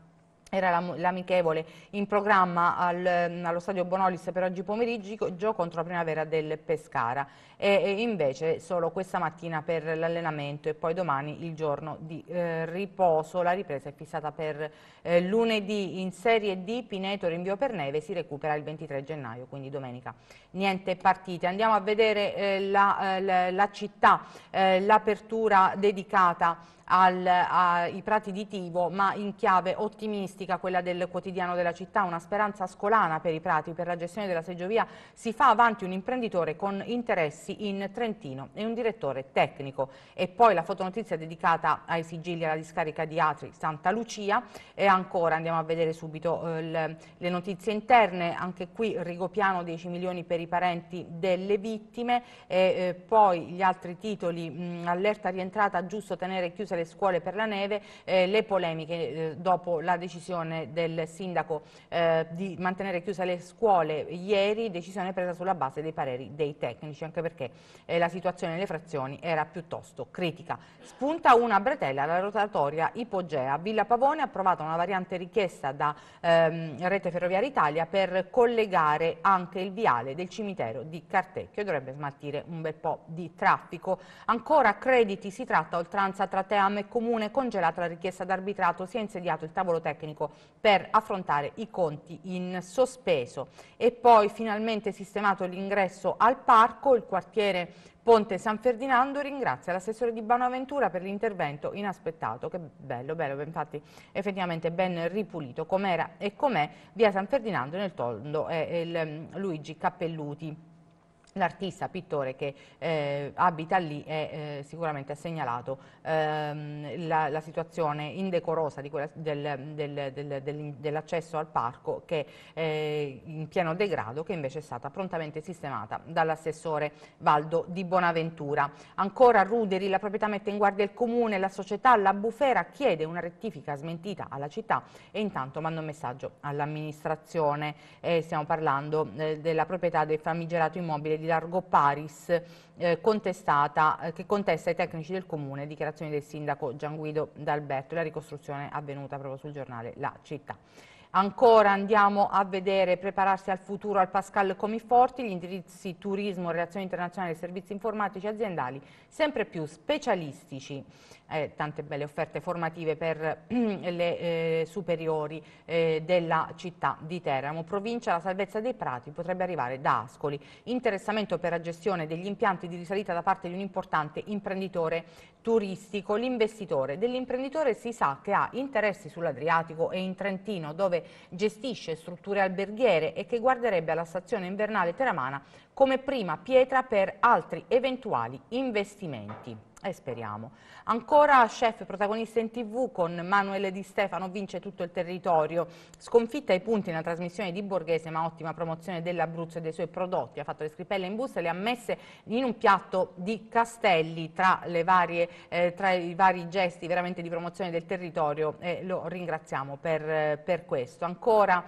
era l'amichevole in programma al, mm, allo stadio Bonolis per oggi pomeriggio contro la primavera del Pescara e invece solo questa mattina per l'allenamento e poi domani il giorno di eh, riposo. La ripresa è fissata per eh, lunedì in Serie D, Pineto rinvio per neve, si recupera il 23 gennaio, quindi domenica. Niente partite. Andiamo a vedere eh, la, eh, la, la, città, eh, l'apertura dedicata ai prati di Tivo, ma in chiave ottimistica quella del quotidiano della città, una speranza scolana per i prati, per la gestione della seggiovia, si fa avanti un imprenditore con interessi trasferirsi in Trentino e un direttore tecnico. E poi la fotonotizia dedicata ai sigilli alla discarica di Atri Santa Lucia e ancora andiamo a vedere subito eh, le, le notizie interne, anche qui Rigopiano 10 milioni per i parenti delle vittime e eh, poi gli altri titoli, mh, mm, allerta rientrata, giusto tenere chiuse le scuole per la neve, eh, le polemiche eh, dopo la decisione del sindaco eh, di mantenere chiuse le scuole ieri, decisione presa sulla base dei pareri dei tecnici, anche perché perché eh, la situazione nelle frazioni era piuttosto critica. Spunta una bretella alla rotatoria ipogea. Villa Pavone ha approvato una variante richiesta da ehm, Rete Ferroviaria Italia per collegare anche il viale del cimitero di Cartecchio. Dovrebbe smaltire un bel po' di traffico. Ancora crediti si tratta oltranza tra Team e Comune congelata la richiesta d'arbitrato. Si è insediato il tavolo tecnico per affrontare i conti in sospeso. E poi finalmente sistemato l'ingresso al parco, il quartiere quartiere Ponte San Ferdinando ringrazia l'assessore di Bonaventura per l'intervento inaspettato, che bello, bello, infatti effettivamente ben ripulito com'era e com'è via San Ferdinando nel Tondo e, il, mm, Luigi Cappelluti l'artista pittore che eh, abita lì e eh, sicuramente ha segnalato ehm, la, la, situazione indecorosa del, del, del, dell'accesso al parco che eh, in pieno degrado che invece è stata prontamente sistemata dall'assessore Valdo di Bonaventura. Ancora Ruderi la proprietà mette in guardia il comune, la società La Bufera chiede una rettifica smentita alla città e intanto manda un messaggio all'amministrazione. Eh, stiamo parlando eh, della proprietà del famigerato immobile di largo Paris eh, eh che contesta ai tecnici del comune dichiarazioni del sindaco Gian Guido D'Alberto e la ricostruzione avvenuta proprio sul giornale La Città. Ancora andiamo a vedere prepararsi al futuro al Pascal Comiforti, gli indirizzi turismo, relazioni internazionali e servizi informatici aziendali sempre più specialistici eh, tante belle offerte formative per le eh, superiori eh, della città di Teramo. Provincia la salvezza dei prati potrebbe arrivare da Ascoli. Interessamento per la gestione degli impianti di risalita da parte di un importante imprenditore turistico. L'investitore dell'imprenditore si sa che ha interessi sull'Adriatico e in Trentino dove gestisce strutture alberghiere e che guarderebbe alla stazione invernale teramana come prima pietra per altri eventuali investimenti. E speriamo. Ancora chef protagonista in tv con Manuel Di Stefano vince tutto il territorio. Sconfitta ai punti nella trasmissione di Borghese ma ottima promozione dell'Abruzzo e dei suoi prodotti. Ha fatto le scripelle in busta e le ha messe in un piatto di castelli tra, varie, eh, tra i vari gesti veramente di promozione del territorio e lo ringraziamo per, per questo. Ancora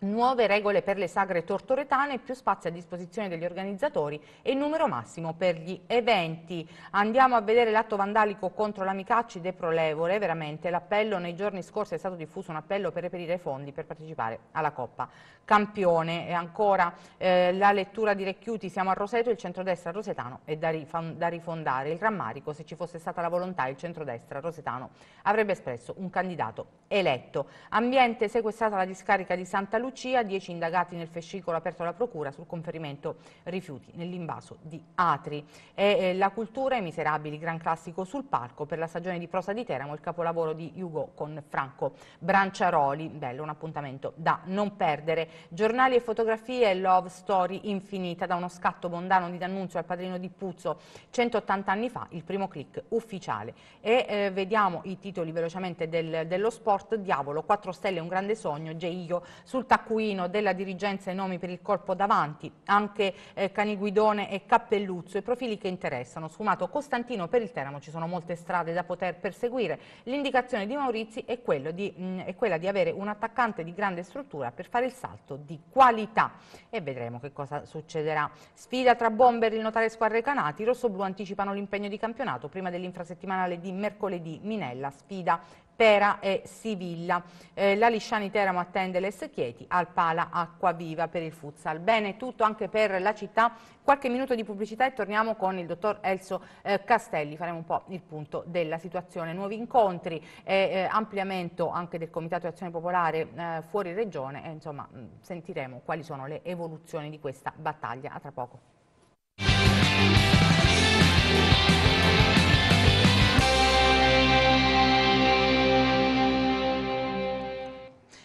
Nuove regole per le sagre tortoretane, più spazi a disposizione degli organizzatori e numero massimo per gli eventi. Andiamo a vedere l'atto vandalico contro l'Amicacci deprolevole, veramente l'appello nei giorni scorsi è stato diffuso un appello per reperire fondi per partecipare alla Coppa Campione e ancora eh, la lettura di Recchiuti, siamo a Roseto, il centrodestra rosetano è da, da rifondare, il rammarico se ci fosse stata la volontà il centrodestra rosetano avrebbe espresso un candidato eletto. Ambiente sequestrata la discarica di Santa Lucia Lucia, dieci indagati nel fascicolo aperto alla procura sul conferimento rifiuti nell'invaso di Atri. E, eh, la cultura e miserabili, gran classico sul palco per la stagione di prosa di Teramo, il capolavoro di Hugo con Franco Branciaroli, bello, un appuntamento da non perdere. Giornali e fotografie, love story infinita, da uno scatto mondano di D'Annunzio al padrino di Puzzo, 180 anni fa, il primo click ufficiale. E eh, vediamo i titoli velocemente del, dello sport, Diavolo, 4 stelle, un grande sogno, Geiglio sul tappeto taccuino della dirigenza e nomi per il corpo davanti, anche eh, Caniguidone e Cappelluzzo, i profili che interessano. Sfumato Costantino per il Teramo ci sono molte strade da poter perseguire. L'indicazione di Maurizi è, di, mh, mm, è, quella di avere un attaccante di grande struttura per fare il salto di qualità e vedremo che cosa succederà. Sfida tra bomber, il notare squadre canati, i rossoblù anticipano l'impegno di campionato prima dell'infrasettimanale di mercoledì, Minella sfida Tera e Siviglia. Eh, la Lisciani Teramo attende l'Es Chieti al Pala Acqua Viva per il futsal. Bene, tutto anche per la città. Qualche minuto di pubblicità e torniamo con il dottor Elso eh, Castelli. Faremo un po' il punto della situazione. Nuovi incontri, eh, ampliamento anche del Comitato di Azione Popolare eh, fuori regione e insomma sentiremo quali sono le evoluzioni di questa battaglia. A tra poco.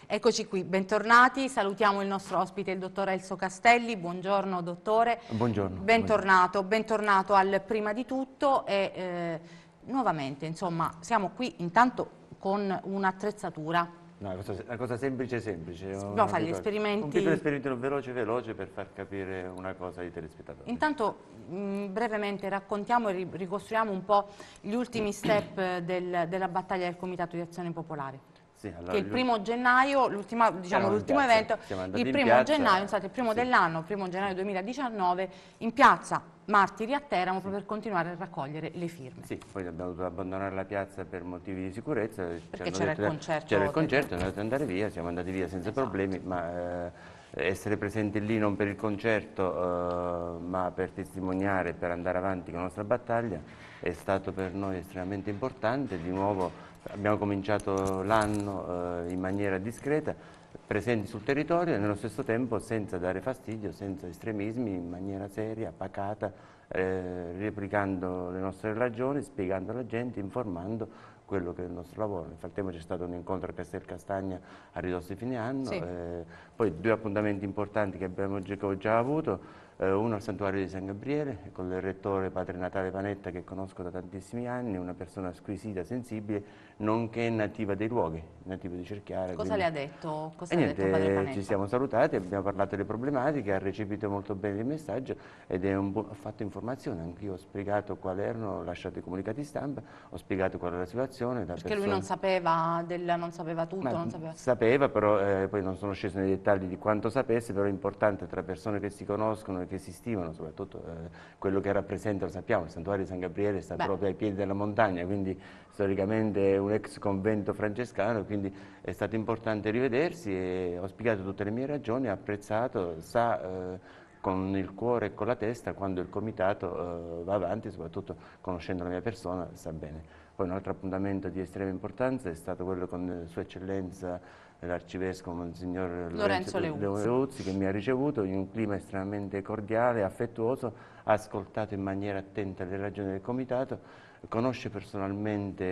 Eccoci qui, bentornati, salutiamo il nostro ospite, il dottor Elso Castelli, buongiorno dottore. Buongiorno. Bentornato, bentornato al prima di tutto e eh, nuovamente, insomma, siamo qui intanto con un'attrezzatura No, una cosa, una cosa semplice semplice. No, fare gli esperimenti. Un piccolo esperimento veloce veloce per far capire una cosa ai telespettatori. Intanto mh, mm, brevemente raccontiamo e ricostruiamo un po' gli ultimi step del, della battaglia del Comitato di Azione Popolare. Sì, allora, che il primo gennaio, l'ultimo diciamo, evento, il primo gennaio, il primo sì. dell'anno, il primo gennaio 2019, in piazza Martiri a Teramo proprio per continuare a raccogliere le firme. Sì, poi abbiamo dovuto abbandonare la piazza per motivi di sicurezza. Perché c'era il eh, concerto. C'era il concerto, siamo andati andare via, siamo andati via senza esatto. problemi, ma... Eh, essere presenti lì non per il concerto eh, ma per testimoniare, per andare avanti con la nostra battaglia è stato per noi estremamente importante, di nuovo abbiamo cominciato l'anno eh, in maniera discreta, presenti sul territorio e nello stesso tempo senza dare fastidio, senza estremismi, in maniera seria, pacata, eh, replicando le nostre ragioni, spiegando alla gente, informando quello che è il nostro lavoro. Nel frattempo c'è stato un incontro a Castel Castagna a ridosso di fine anno, sì. eh, poi due appuntamenti importanti che abbiamo già, avuto, eh, uno al santuario di San Gabriele con il rettore padre Natale Panetta che conosco da tantissimi anni, una persona squisita, sensibile nonché nativa dei luoghi, nativa di Cerchiare. Cosa quindi... le ha detto? Cosa e niente, detto ci siamo salutati, abbiamo parlato delle problematiche, ha recepito molto bene il messaggio ed è un ha fatto informazione, anch'io ho spiegato quali erano, ho lasciato i comunicati stampa, ho spiegato qual era la situazione. La Perché persona... lui non sapeva, del, non sapeva tutto? Non sapeva... sapeva... però eh, poi non sono sceso nei dettagli di quanto sapesse, però è importante tra persone che si conoscono e che si stimano, soprattutto eh, quello che rappresenta, lo sappiamo, il santuario di San Gabriele sta Beh. proprio ai piedi della montagna, quindi storicamente un ex convento francescano, quindi è stato importante rivedersi e ho spiegato tutte le mie ragioni, ha apprezzato, sa eh, con il cuore e con la testa quando il comitato eh, va avanti, soprattutto conoscendo la mia persona, sa bene. Poi un altro appuntamento di estrema importanza è stato quello con eh, Sua Eccellenza l'Arcivescovo Monsignor Lorenzo, Lorenzo Leuzzi che mi ha ricevuto in un clima estremamente cordiale, affettuoso, ha ascoltato in maniera attenta le ragioni del Comitato conosce personalmente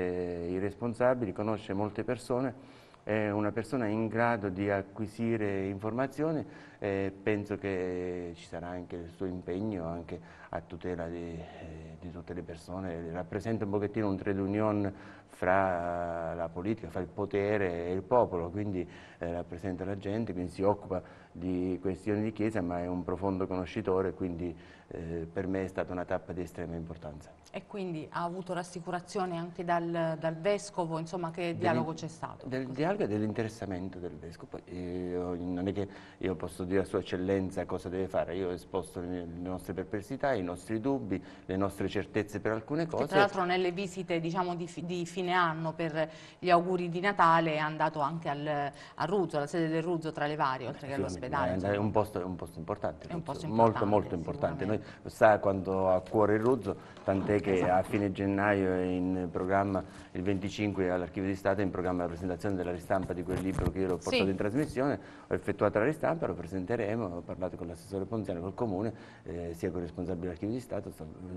i responsabili, conosce molte persone, è una persona in grado di acquisire informazioni e penso che ci sarà anche il suo impegno anche a tutela di, eh, di tutte le persone, rappresenta un pochettino un trade union fra la politica, fra il potere e il popolo, quindi eh, rappresenta la gente, quindi si occupa di questioni di chiesa ma è un profondo conoscitore, quindi eh, per me è stata una tappa di estrema importanza. E quindi ha avuto rassicurazione anche dal, dal Vescovo, insomma che del, dialogo c'è stato? Del così. dialogo e dell'interessamento del Vescovo, eh, io, non è che io posso dire a Sua Eccellenza cosa deve fare, io ho esposto le, le nostre perplessità, i nostri dubbi, le nostre certezze per alcune cose. Che tra l'altro nelle visite diciamo, di, di, fine anno per gli auguri di Natale è andato anche al, a Ruzzo, alla sede del Ruzzo tra le varie, oltre Beh, che all'ospedale. È, un posto, è un posto importante, è un posto importante molto molto importante. Noi sa quanto ha a cuore il ruzzo, tant'è che a fine gennaio è in programma, il 25 all'Archivio di Stato, è in programma la presentazione della ristampa di quel libro che io l'ho portato sì. in trasmissione, ho effettuato la ristampa, lo presenteremo, ho parlato con l'assessore Ponziano, col Comune, eh, sia con il responsabile dell'Archivio di Stato,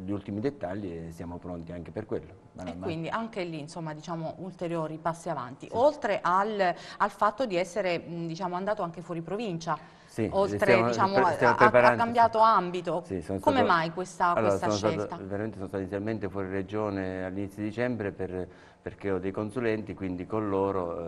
gli ultimi dettagli e siamo pronti anche per quello. Ma e quindi anche lì insomma diciamo ulteriori passi avanti, sì. oltre al, al, fatto di essere diciamo, andato anche fuori provincia. Sì, oltre stiamo, diciamo, stiamo ha, ha, cambiato ambito. Sì, Come mai questa, allora, questa sono scelta? Stato, veramente sono stato inizialmente fuori regione all'inizio di dicembre per, perché ho dei consulenti, quindi con loro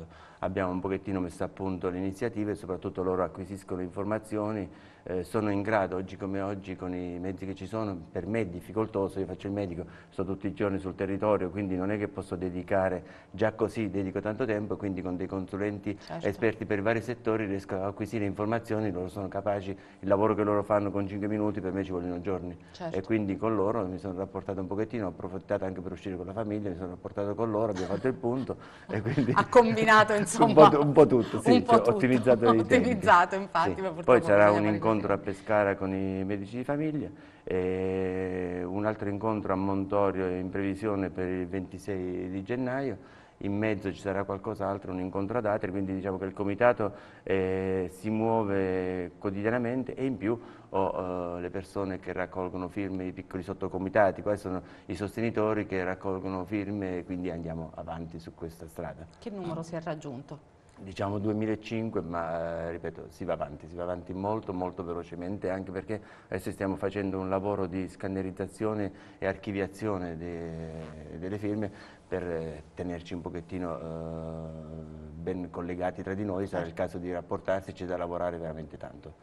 eh, abbiamo un pochettino messo a punto le iniziative e soprattutto loro acquisiscono informazioni eh, sono in grado, oggi come oggi, con i mezzi che ci sono, per me è difficoltoso, io faccio il medico, sto tutti i giorni sul territorio, quindi non è che posso dedicare, già così dedico tanto tempo, quindi con dei consulenti certo. esperti per vari settori riesco a acquisire informazioni, loro sono capaci, il lavoro che loro fanno con 5 minuti per me ci vogliono giorni certo. e quindi con loro mi sono rapportato un pochettino, ho approfittato anche per uscire con la famiglia, mi sono rapportato con loro, abbiamo fatto il punto e quindi... ha combinato insomma... un, po', un po tutto, sì, po cioè, tutto. ottimizzato, ottimizzato infatti, sì. Poi sarà un incontro incontro a Pescara con i medici di famiglia, e un altro incontro a Montorio in previsione per il 26 di gennaio in mezzo ci sarà qualcos'altro, un incontro ad altri, quindi diciamo che il comitato eh, si muove quotidianamente e in più ho oh, eh, le persone che raccolgono firme, i piccoli sottocomitati, qua sono i sostenitori che raccolgono firme e quindi andiamo avanti su questa strada. Che numero si è raggiunto? diciamo 2005, ma eh, ripeto, si va avanti, si va avanti molto, molto velocemente, anche perché adesso stiamo facendo un lavoro di scannerizzazione e archiviazione de, delle firme per eh, tenerci un pochettino eh, ben collegati tra di noi, sarà il caso di rapportarsi, c'è da lavorare veramente tanto.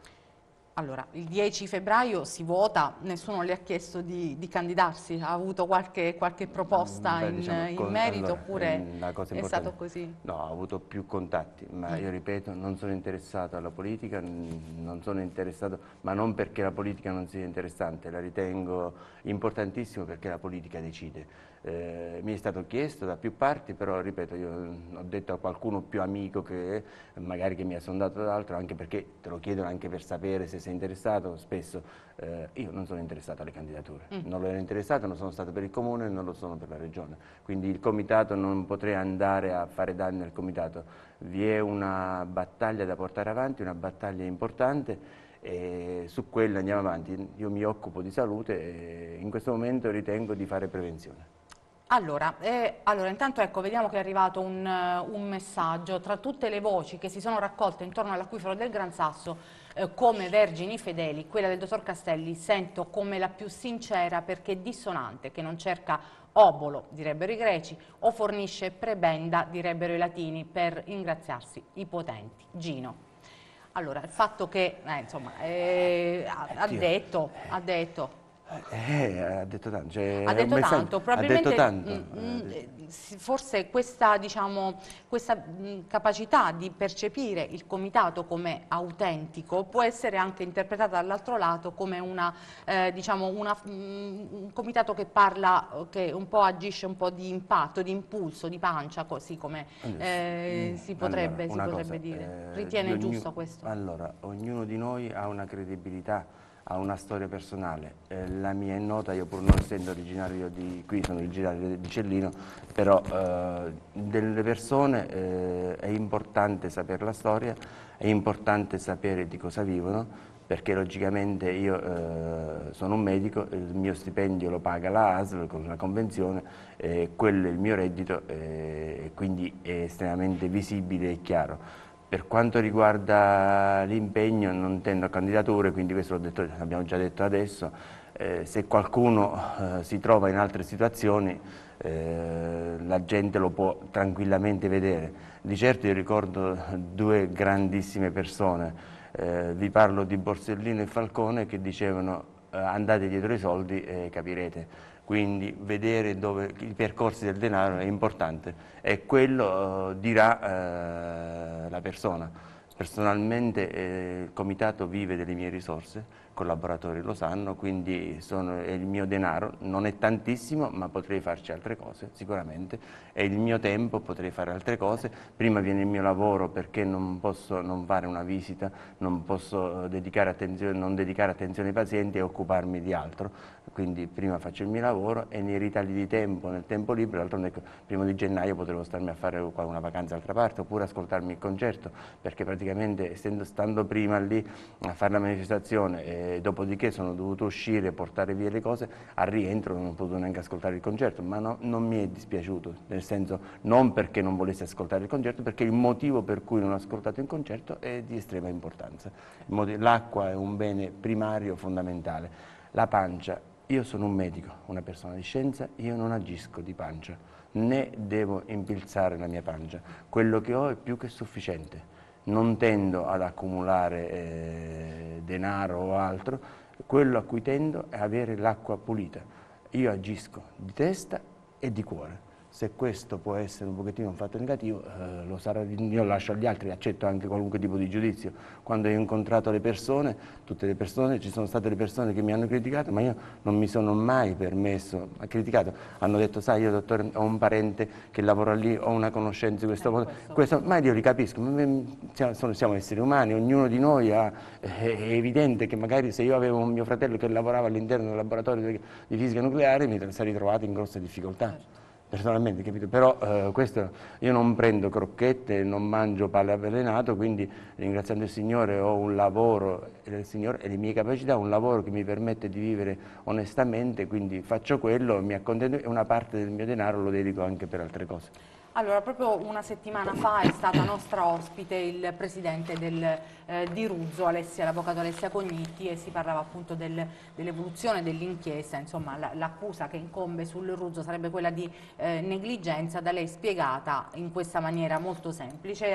Allora, il 10 febbraio si vota, nessuno le ha chiesto di, di candidarsi, ha avuto qualche, qualche mm, proposta Beh, in, diciamo, in con, merito allora, oppure è stato così? No, ha avuto più contatti, ma mm. io ripeto, non sono interessato alla politica, non sono interessato, ma non perché la politica non sia interessante, la ritengo importantissima perché la politica decide. Eh, mi è stato chiesto da più parti, però ripeto, io mm, ho detto a qualcuno più amico che magari che mi ha sondato dall'altro, anche perché te lo chiedono anche per sapere se si interessato spesso, eh, io non sono interessato alle candidature, mm. non lo ero interessato, non sono stato per il comune, non lo sono per la regione, quindi il comitato non potrei andare a fare danni al comitato, vi è una battaglia da portare avanti, una battaglia importante e su quella andiamo avanti, io mi occupo di salute e in questo momento ritengo di fare prevenzione. Allora, eh, allora, intanto ecco, vediamo che è arrivato un, eh, un, messaggio. Tra tutte le voci che si sono raccolte intorno all'acquifero del Gran Sasso, eh, come Vergini Fedeli, quella del dottor Castelli sento come la più sincera perché dissonante, che non cerca obolo, direbbero i greci, o fornisce prebenda, direbbero i latini, per ingraziarsi i potenti. Gino. Allora, il fatto che, eh, insomma, eh, eh ha, ha detto, ha detto eh, eh, ha detto tanto. Cioè, ha detto tanto, probabilmente, ha detto tanto. Mm, mm, eh, forse questa, diciamo, questa mm, capacità di percepire il comitato come autentico può essere anche interpretata dall'altro lato come una, eh, diciamo una, un comitato che parla, che un po' agisce un po' di impatto, di impulso, di pancia, così come eh, si potrebbe, allora, si potrebbe cosa, dire. Eh, Ritiene giusto ognuno, questo? Allora, ognuno di noi ha una credibilità ha una storia personale. Eh, la mia è nota, io pur non essendo originario di qui, sono originario di Cellino, però eh, delle persone eh, è importante sapere la storia, è importante sapere di cosa vivono, perché logicamente io eh, sono un medico, il mio stipendio lo paga la ASL con una convenzione, eh, quello è il mio reddito eh, e eh, quindi è estremamente visibile e chiaro. Per quanto riguarda l'impegno non tendo a candidature, quindi questo l'abbiamo già detto adesso, eh, se qualcuno eh, si trova in altre situazioni eh, la gente lo può tranquillamente vedere. Di certo io ricordo due grandissime persone, eh, vi parlo di Borsellino e Falcone che dicevano eh, andate dietro i soldi e capirete quindi vedere dove, i percorsi del denaro è importante e quello eh, dirà eh, la persona. Personalmente eh, il comitato vive delle mie risorse, i collaboratori lo sanno, quindi sono, è il mio denaro, non è tantissimo ma potrei farci altre cose sicuramente, è il mio tempo, potrei fare altre cose, prima viene il mio lavoro perché non posso non fare una visita, non posso dedicare non dedicare attenzione ai pazienti e occuparmi di altro, quindi prima faccio il mio lavoro e nei ritagli di tempo, nel tempo libero, d'altronde primo di gennaio potevo starmi a fare una vacanza altra parte oppure ascoltarmi il concerto, perché praticamente essendo, stando prima lì a fare la manifestazione e dopodiché sono dovuto uscire, e portare via le cose, al rientro non ho potuto neanche ascoltare il concerto, ma no, non mi è dispiaciuto, nel senso non perché non volessi ascoltare il concerto, perché il motivo per cui non ho ascoltato il concerto è di estrema importanza. L'acqua è un bene primario fondamentale, la pancia io sono un medico, una persona di scienza, io non agisco di pancia, né devo impilzare la mia pancia. Quello che ho è più che sufficiente. Non tendo ad accumulare eh, denaro o altro, quello a cui tendo è avere l'acqua pulita. Io agisco di testa e di cuore se questo può essere un pochettino un fatto negativo, eh, lo sarà, io lascio agli altri, accetto anche qualunque tipo di giudizio. Quando ho incontrato le persone, tutte le persone, ci sono state le persone che mi hanno criticato, ma io non mi sono mai permesso, ha criticato, hanno detto sai io dottore ho un parente che lavora lì, ho una conoscenza di questo, eh, modo, questo, ma io li capisco, siamo, siamo, esseri umani, ognuno di noi ha, è evidente che magari se io avevo un mio fratello che lavorava all'interno del laboratorio di fisica nucleare mi sarei trovato in grosse difficoltà. Certo personalmente, capito? Però eh, questo, io non prendo crocchette, non mangio pane avvelenato, quindi ringraziando il Signore ho un lavoro, il Signore e le mie capacità, un lavoro che mi permette di vivere onestamente, quindi faccio quello, mi accontento e una parte del mio denaro lo dedico anche per altre cose. Allora, proprio una settimana fa è stata nostra ospite il presidente del, eh, di Ruzzo, l'avvocato Alessia Cognitti, e si parlava appunto del, dell'evoluzione dell'inchiesta, insomma l'accusa che incombe sul Ruzzo sarebbe quella di eh, negligenza, da lei spiegata in questa maniera molto semplice.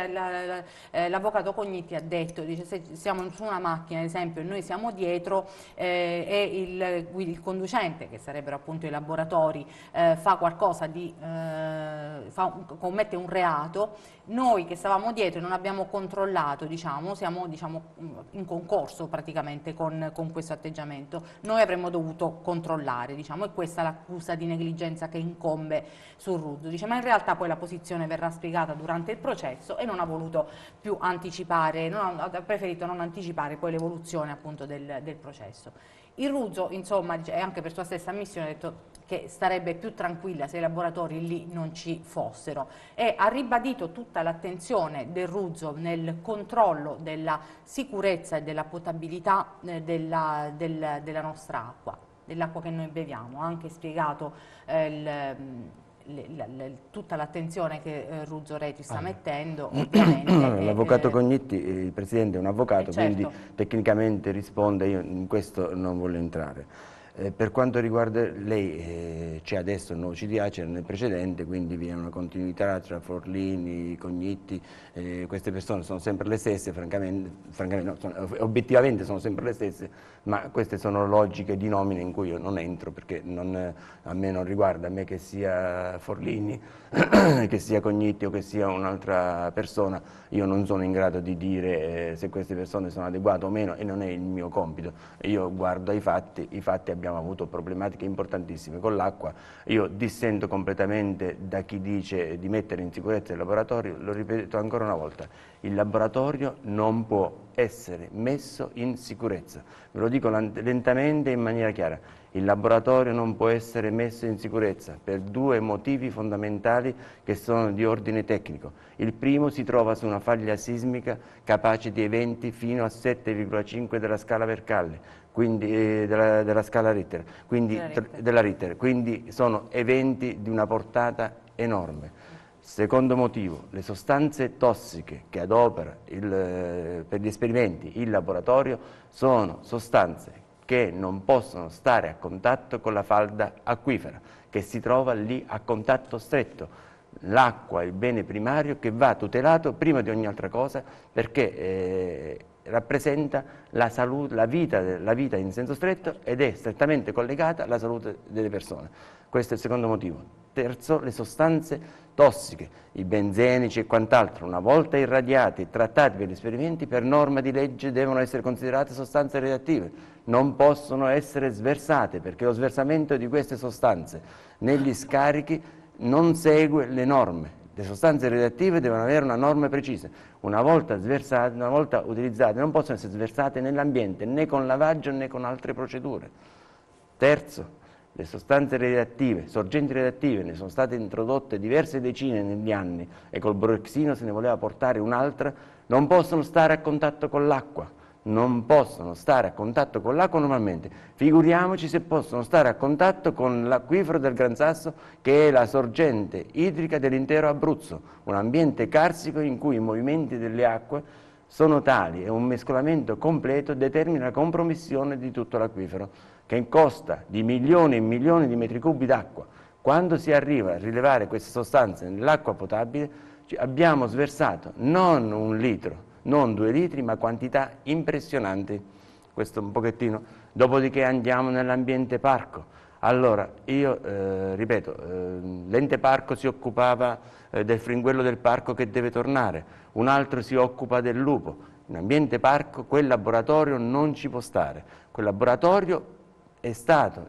Eh, l'avvocato Cognitti ha detto, dice se siamo su una macchina ad esempio e noi siamo dietro eh, e il, il, conducente, che sarebbero appunto i laboratori, eh, fa qualcosa di... Eh, fa un commette un reato, noi che stavamo dietro e non abbiamo controllato, diciamo, siamo diciamo, in concorso praticamente con, con, questo atteggiamento. Noi avremmo dovuto controllare, diciamo, e questa è l'accusa di negligenza che incombe su Ruzzo. Dice, ma in realtà poi la posizione verrà spiegata durante il processo e non ha voluto più anticipare, non ha, ha preferito non anticipare poi l'evoluzione appunto del, del processo. Il Ruzzo, insomma, è anche per sua stessa missione, ha detto che starebbe più tranquilla se i laboratori lì non ci fossero. E ha ribadito tutta l'attenzione del Ruzzo nel controllo della sicurezza e della potabilità eh, della, del, della nostra acqua, dell'acqua che noi beviamo. Ha anche spiegato eh, il, mm, tutta l'attenzione che eh, Ruzzo Reti sta ah, mettendo. L'avvocato eh, Cognetti, eh, il Presidente è un avvocato, eh, certo. quindi tecnicamente risponde, io in questo non voglio entrare. Eh, per quanto riguarda lei, eh, c'è adesso il nuovo CDA, c'era nel precedente, quindi vi è una continuità tra Forlini, Cognitti, eh, queste persone sono sempre le stesse, francamente, francamente no, sono, eh, obiettivamente sono sempre le stesse, ma queste sono logiche di nomine in cui io non entro perché non, eh, a me non riguarda, a me che sia Forlini, che sia Cognitti o che sia un'altra persona, io non sono in grado di dire eh, se queste persone sono adeguate o meno e non è il mio compito, io guardo ai fatti, i fatti abbiamo abbiamo avuto problematiche importantissime con l'acqua. Io dissento completamente da chi dice di mettere in sicurezza il laboratorio, lo ripeto ancora una volta, il laboratorio non può essere messo in sicurezza. Ve lo dico lentamente e in maniera chiara. Il laboratorio non può essere messo in sicurezza per due motivi fondamentali che sono di ordine tecnico. Il primo si trova su una faglia sismica capace di eventi fino a 7,5 della scala Vercalle quindi, eh, della, della, scala Ritter, quindi, della Ritter. della Ritter, quindi sono eventi di una portata enorme. Secondo motivo, le sostanze tossiche che adopera il, eh, per gli esperimenti il laboratorio sono sostanze che non possono stare a contatto con la falda acquifera, che si trova lì a contatto stretto. L'acqua è il bene primario che va tutelato prima di ogni altra cosa perché eh, rappresenta la, salute, la, vita, la vita in senso stretto ed è strettamente collegata alla salute delle persone. Questo è il secondo motivo. Terzo, le sostanze tossiche, i benzenici e quant'altro, una volta irradiati e trattati per gli esperimenti, per norma di legge devono essere considerate sostanze radioattive. non possono essere sversate perché lo sversamento di queste sostanze negli scarichi non segue le norme le sostanze radioattive devono avere una norma precisa. Una volta, una volta utilizzate non possono essere sversate nell'ambiente né con lavaggio né con altre procedure. Terzo, le sostanze radioattive, sorgenti radioattive, ne sono state introdotte diverse decine negli anni e col borexino se ne voleva portare un'altra, non possono stare a contatto con l'acqua non possono stare a contatto con l'acqua normalmente, figuriamoci se possono stare a contatto con l'acquifero del Gran Sasso che è la sorgente idrica dell'intero Abruzzo, un ambiente carsico in cui i movimenti delle acque sono tali e un mescolamento completo determina la compromissione di tutto l'acquifero, che costa di milioni e milioni di metri cubi d'acqua. Quando si arriva a rilevare queste sostanze nell'acqua potabile abbiamo sversato non un litro, non due litri ma quantità impressionanti, questo un pochettino, dopodiché andiamo nell'ambiente parco. Allora, io eh, ripeto, eh, l'ente parco si occupava eh, del fringuello del parco che deve tornare, un altro si occupa del lupo. In ambiente parco quel laboratorio non ci può stare. Quel laboratorio è stato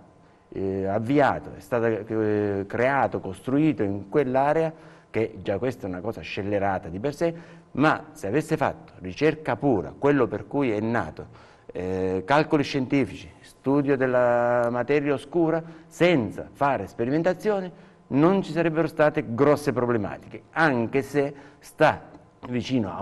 eh, avviato, è stato eh, creato, costruito in quell'area che già questa è una cosa scellerata di per sé, ma se avesse fatto ricerca pura, quello per cui è nato, eh, calcoli scientifici, studio della materia oscura, senza fare sperimentazione, non ci sarebbero state grosse problematiche, anche se sta vicino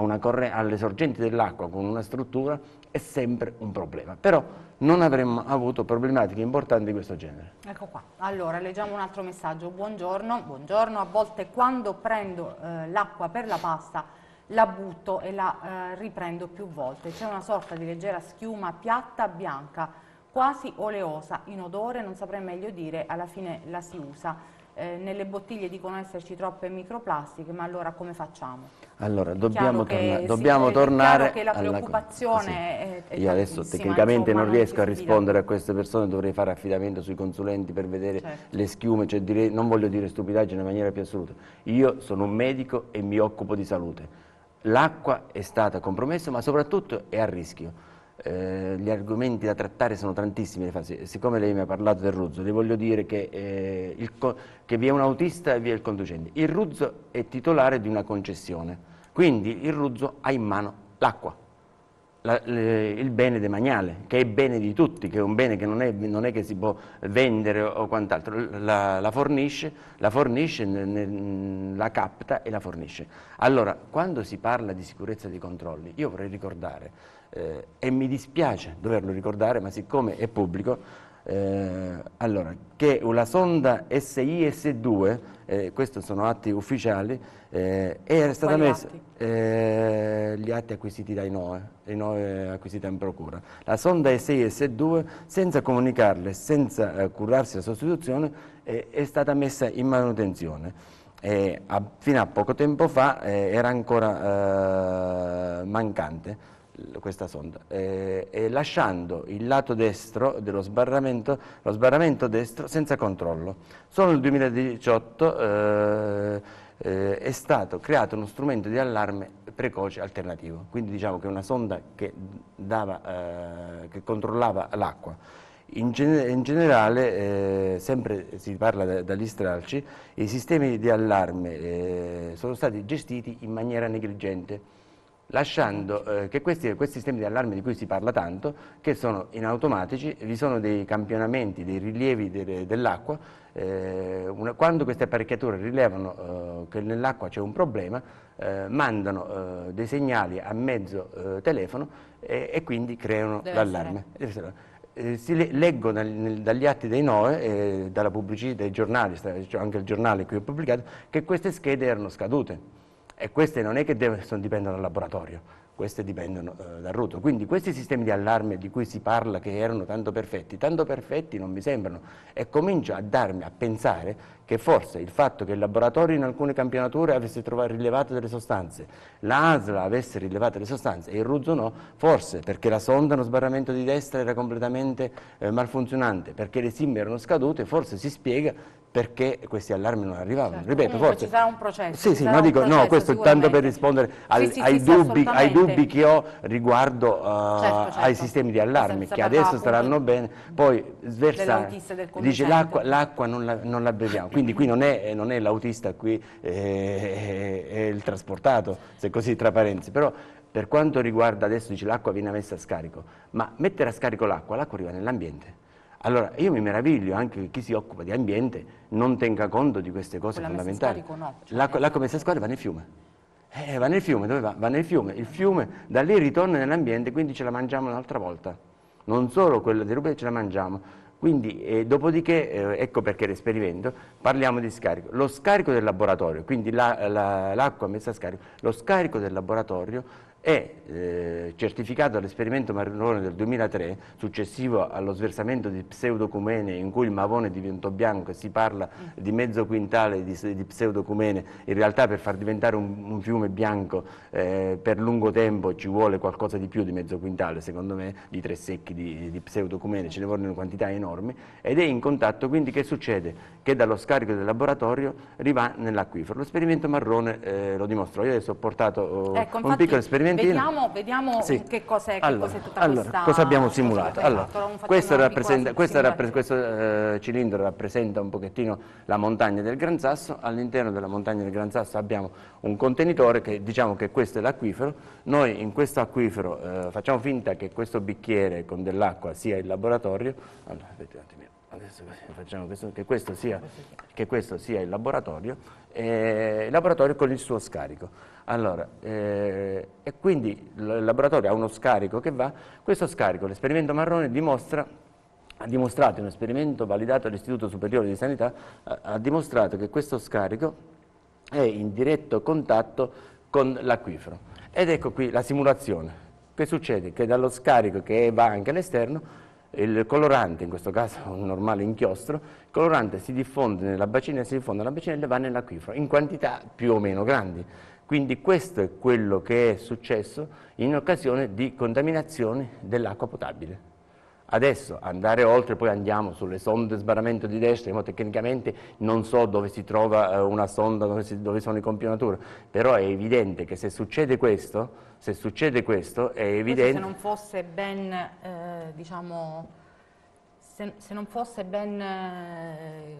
alle sorgenti dell'acqua con una struttura è sempre un problema. Però non avremmo avuto problematiche importanti di questo genere. Ecco qua, allora leggiamo un altro messaggio. Buongiorno, buongiorno. a volte quando prendo eh, l'acqua per la pasta la butto e la eh, riprendo più volte. C'è una sorta di leggera schiuma piatta bianca, quasi oleosa, in odore, non saprei meglio dire, alla fine la si usa. Eh, nelle bottiglie dicono esserci troppe microplastiche, ma allora come facciamo? Allora, dobbiamo, torna dobbiamo sì, tornare... che la preoccupazione alla... sì. è, è Io adesso tecnicamente insomma, non riesco a rispondere a queste persone, dovrei fare affidamento sui consulenti per vedere certo. le schiume, cioè dire, non voglio dire stupidaggine in maniera più assoluta. Io sono un medico e mi occupo di salute l'acqua è stata compromessa, ma soprattutto è a rischio. Eh, gli argomenti da trattare sono tantissimi, siccome lei mi ha parlato del Ruzzo, le voglio dire che, eh, il, che vi è un autista e vi è il conducente. Il Ruzzo è titolare di una concessione, quindi il Ruzzo ha in mano l'acqua la, le, il bene demaniale, che è bene di tutti, che è un bene che non è, non è che si può vendere o, quant'altro, la, la, fornisce, la, fornisce ne, ne, la capta e la fornisce. Allora, quando si parla di sicurezza dei controlli, io vorrei ricordare, eh, e mi dispiace doverlo ricordare, ma siccome è pubblico, eh, allora, che la sonda SIS2, eh, questi sono atti ufficiali, eh, era stata Quali messa... Atti? Eh, gli atti acquisiti dai NOE, i NOE acquisiti in procura. La sonda SIS2, senza comunicarle, senza eh, curarsi la sostituzione, eh, è stata messa in manutenzione. A, fino a poco tempo fa era ancora mancante questa sonda, eh, e lasciando il lato destro dello sbarramento, lo sbarramento destro senza controllo. Solo nel 2018 eh, eh, è stato creato uno strumento di allarme precoce alternativo, quindi diciamo che è una sonda che, dava, eh, che controllava l'acqua. In, gener in, generale, eh, sempre si parla da, dagli stralci, i sistemi di allarme eh, sono stati gestiti in maniera negligente lasciando eh, che questi, questi, sistemi di allarme di cui si parla tanto, che sono in automatici, vi sono dei campionamenti, dei rilievi de, dell'acqua, eh, quando queste apparecchiature rilevano eh, che nell'acqua c'è un problema, eh, mandano eh, dei segnali a mezzo eh, telefono e, e, quindi creano l'allarme. si le, leggo nel, nel, dagli atti dei NOE, dalla pubblicità dei giornali, cioè anche il giornale qui ho pubblicato, che queste schede erano scadute e queste non è che deve, sono, dipendono dal laboratorio, queste dipendono eh, dal ruto. Quindi questi sistemi di allarme di cui si parla che erano tanto perfetti, tanto perfetti non mi sembrano e comincio a darmi a pensare che forse il fatto che il laboratorio in alcune campionature avesse trovato, rilevato delle sostanze, l'ASLA avesse rilevato le sostanze e il Ruzzo no, forse perché la sonda nello sbarramento di destra era completamente eh, malfunzionante, perché le SIM erano scadute, forse si spiega perché questi allarmi non arrivavano. Certo. Ripeto, forse... Ci sarà un processo. Sì, sì, no, dico, processo, no, questo tanto per rispondere al, sì, sì, ai, sì, dubbi, ai, dubbi, che ho riguardo uh, certo, certo. ai sistemi di allarme, che adesso staranno bene, poi sversare, dice l'acqua non, la, non la beviamo, quindi qui non è, eh, non è l'autista, qui è, eh, è, è il trasportato, se così tra parentesi, però per quanto riguarda adesso dice l'acqua viene messa a scarico, ma mettere a scarico l'acqua, l'acqua arriva nell'ambiente allora io mi meraviglio anche che chi si occupa di ambiente non tenga conto di queste cose Quella fondamentali. No, cioè la, la commessa squadra va nel fiume. Eh, va nel fiume, dove va? Va nel fiume. Il fiume da lì ritorna nell'ambiente, quindi ce la mangiamo un'altra volta. Non solo quella di Rubens, ce la mangiamo. Quindi, eh, dopodiché, eh, ecco perché l'esperimento, parliamo di scarico. Lo scarico del laboratorio, quindi l'acqua la, la, messa a scarico, lo scarico del laboratorio è eh, certificato dall'esperimento Marrone del 2003, successivo allo sversamento di pseudocumene in cui il mavone diventò bianco e si parla di mezzo quintale di, di pseudocumene, in realtà per far diventare un, un fiume bianco eh, per lungo tempo ci vuole qualcosa di più di mezzo quintale, secondo me, di tre secchi di, di pseudocumene, ce ne vogliono quantità enormi, ed è in contatto, quindi che succede? che dallo scarico del laboratorio rimane nell'acquifero. Lo sperimento marrone eh, lo dimostrò, io adesso ho portato oh, ecco, un infatti, piccolo sperimentino. Vediamo, vediamo sì. che cos'è allora, cos tutta allora, questa... Cosa abbiamo simulato? Allora, questo, rappresenta, questo, rappresenta, questo eh, cilindro rappresenta un pochettino la montagna del Gran Sasso, all'interno della montagna del Gran Sasso abbiamo un contenitore che diciamo che questo è l'acquifero, noi in questo acquifero eh, facciamo finta che questo bicchiere con dell'acqua sia il laboratorio, allora, vedete un attimo adesso facciamo questo, che, questo sia, che questo sia il laboratorio, eh, il laboratorio con il suo scarico. Allora, eh, e quindi il laboratorio ha uno scarico che va, questo scarico, l'esperimento marrone dimostra ha dimostrato, in un esperimento validato dall'Istituto Superiore di Sanità, ha dimostrato che questo scarico è in diretto contatto con l'acquifero. Ed ecco qui la simulazione. Che succede? Che dallo scarico che va anche all'esterno il colorante, in questo caso un normale inchiostro, il colorante si diffonde nella bacina, e si diffonde nella bacina e va nell'acquifero, in quantità più o meno grandi. Quindi questo è quello che è successo in occasione di contaminazione dell'acqua potabile. Adesso andare oltre, poi andiamo sulle sonde sbarramento di destra, ma tecnicamente non so dove si trova eh, una sonda, dove, si, dove sono i compionatori, però è evidente che se succede questo se succede questo è evidente... Questo se non fosse ben, eh, diciamo, se, se, non fosse ben eh,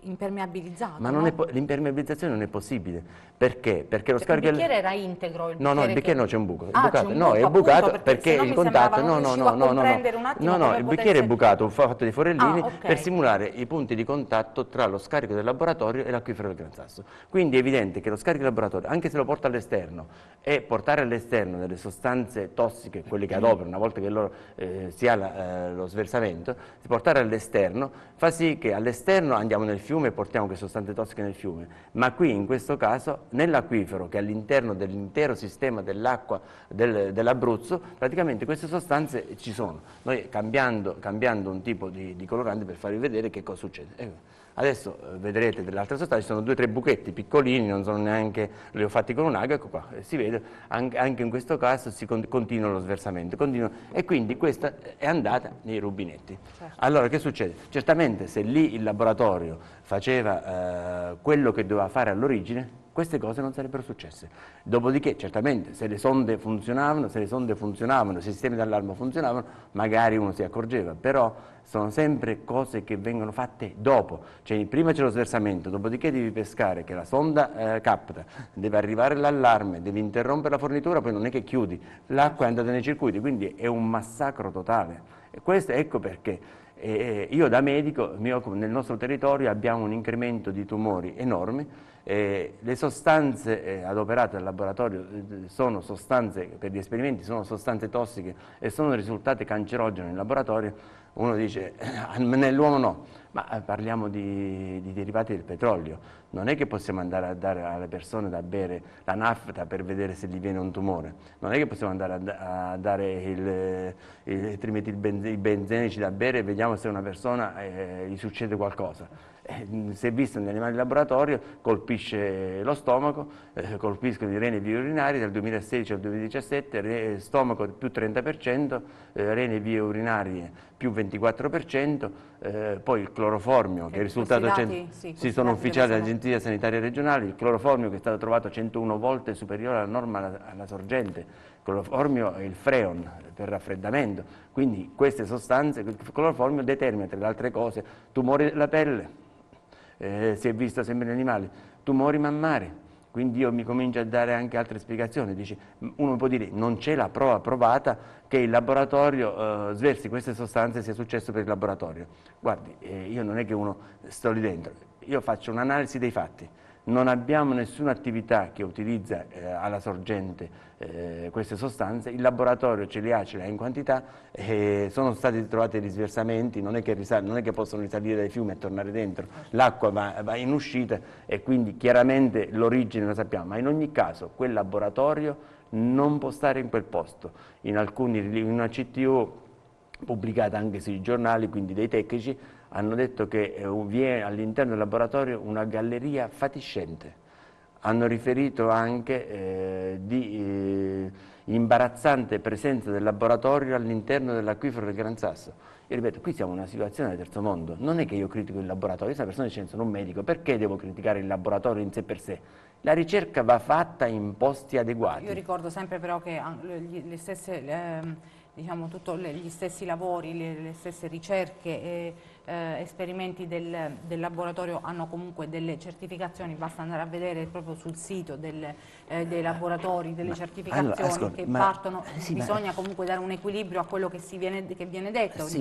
impermeabilizzato. Ma no? l'impermeabilizzazione non è possibile, perché? Perché lo perché scarico... il bicchiere era integro? Il no, no, il bicchiere che... no, c'è un buco. Ah, bucato. Un buco, no, è bucato perché, perché il contatto... No, no, no, no, no, no, no, il bicchiere è bucato, fatto di forellini, ah, okay. per simulare i punti di contatto tra lo scarico del laboratorio e l'acquifero del Gran Sasso. Quindi è evidente che lo scarico del laboratorio, anche se lo porta all'esterno, e portare all'esterno delle sostanze tossiche, quelle che mm. adopera una volta che loro, eh, si ha la, eh, lo sversamento, portare all'esterno fa sì che all'esterno andiamo nel fiume e portiamo quelle sostanze tossiche nel fiume, ma qui in questo caso nell'acquifero che è all'interno dell'intero sistema dell'acqua del, dell'Abruzzo, praticamente queste sostanze ci sono. Noi cambiando, cambiando un tipo di, di, colorante per farvi vedere che cosa succede. Eh, adesso eh, vedrete delle altre sostanze, ci sono due o tre buchetti piccolini, non sono neanche, li ho fatti con un'aga, ecco qua, eh, si vede, anche, anche in questo caso si con, continua lo sversamento, continua, e quindi questa è andata nei rubinetti. Certo. Allora che succede? Certamente se lì il laboratorio faceva eh, quello che doveva fare all'origine, queste cose non sarebbero successe. Dopodiché, certamente, se le sonde funzionavano, se le sonde funzionavano, i sistemi d'allarme funzionavano, magari uno si accorgeva, però sono sempre cose che vengono fatte dopo, cioè prima c'è lo sversamento, dopodiché devi pescare che la sonda eh, capta, deve arrivare l'allarme, devi interrompere la fornitura, poi non è che chiudi, l'acqua è andata nei circuiti, quindi è un massacro totale. E questo ecco perché eh, eh io da medico mi nel nostro territorio abbiamo un incremento di tumori enorme, eh, le sostanze eh, adoperate dal laboratorio eh, sostanze, per gli esperimenti sono sostanze tossiche e sono risultate cancerogene in laboratorio, uno dice eh, nell'uomo no, ma eh, parliamo di, di, derivati del petrolio, non è che possiamo andare a dare alle persone da bere la nafta per vedere se gli viene un tumore, non è che possiamo andare a, a dare il, eh, il trimetilbenzenici da bere e vediamo se a una persona gli succede qualcosa eh, si è visto negli animali di laboratorio, colpisce lo stomaco, eh, colpiscono i reni biurinari dal 2016 al 2017, re, stomaco più 30%, eh, reni biurinari più 24%, eh, poi il cloroformio che è risultato, cent... sì, sì sono ufficiali dell'Agenzia Sanitaria Regionale, il cloroformio che è stato trovato 101 volte superiore alla norma alla, alla sorgente, cloroformio e il freon per raffreddamento, quindi queste sostanze, il cloroformio determina tra le altre cose tumori della pelle, eh, si è visto sempre negli animali, tumori mammari. Quindi io mi comincio a dare anche altre spiegazioni. Dice, uno può dire non c'è la prova provata che il laboratorio eh, sversi queste sostanze sia successo per il laboratorio. Guardi, eh, io non è che uno sto lì dentro, io faccio un'analisi dei fatti non abbiamo nessuna attività che utilizza eh, alla sorgente eh, queste sostanze, il laboratorio ce le ha, ce le ha in quantità, eh, sono stati trovati risversamenti, non è, che non è che possono risalire dai fiumi e tornare dentro, l'acqua va, va, in uscita e quindi chiaramente l'origine la sappiamo, ma in ogni caso quel laboratorio non può stare in quel posto, in, alcuni, in una CTU pubblicata anche sui giornali, quindi dei tecnici, hanno detto che eh, vi è all'interno del laboratorio una galleria fatiscente. Hanno riferito anche eh, di eh, imbarazzante presenza del laboratorio all'interno dell'acquifero del Gran Sasso. Io ripeto, qui siamo in una situazione del terzo mondo, non è che io critico il laboratorio, io sono una persona di scienza, non un medico, perché devo criticare il laboratorio in sé per sé? La ricerca va fatta in posti adeguati. Io ricordo sempre però che le stesse, le, ehm, diciamo, le, gli stessi lavori, le, le stesse ricerche... Eh, eh, esperimenti del, del, laboratorio hanno comunque delle certificazioni, basta andare a vedere proprio sul sito del, eh, dei laboratori delle ma, certificazioni allora, ascolta, che ma, partono, eh, sì, bisogna ma, comunque dare un equilibrio a quello che, viene, che viene, detto, sì,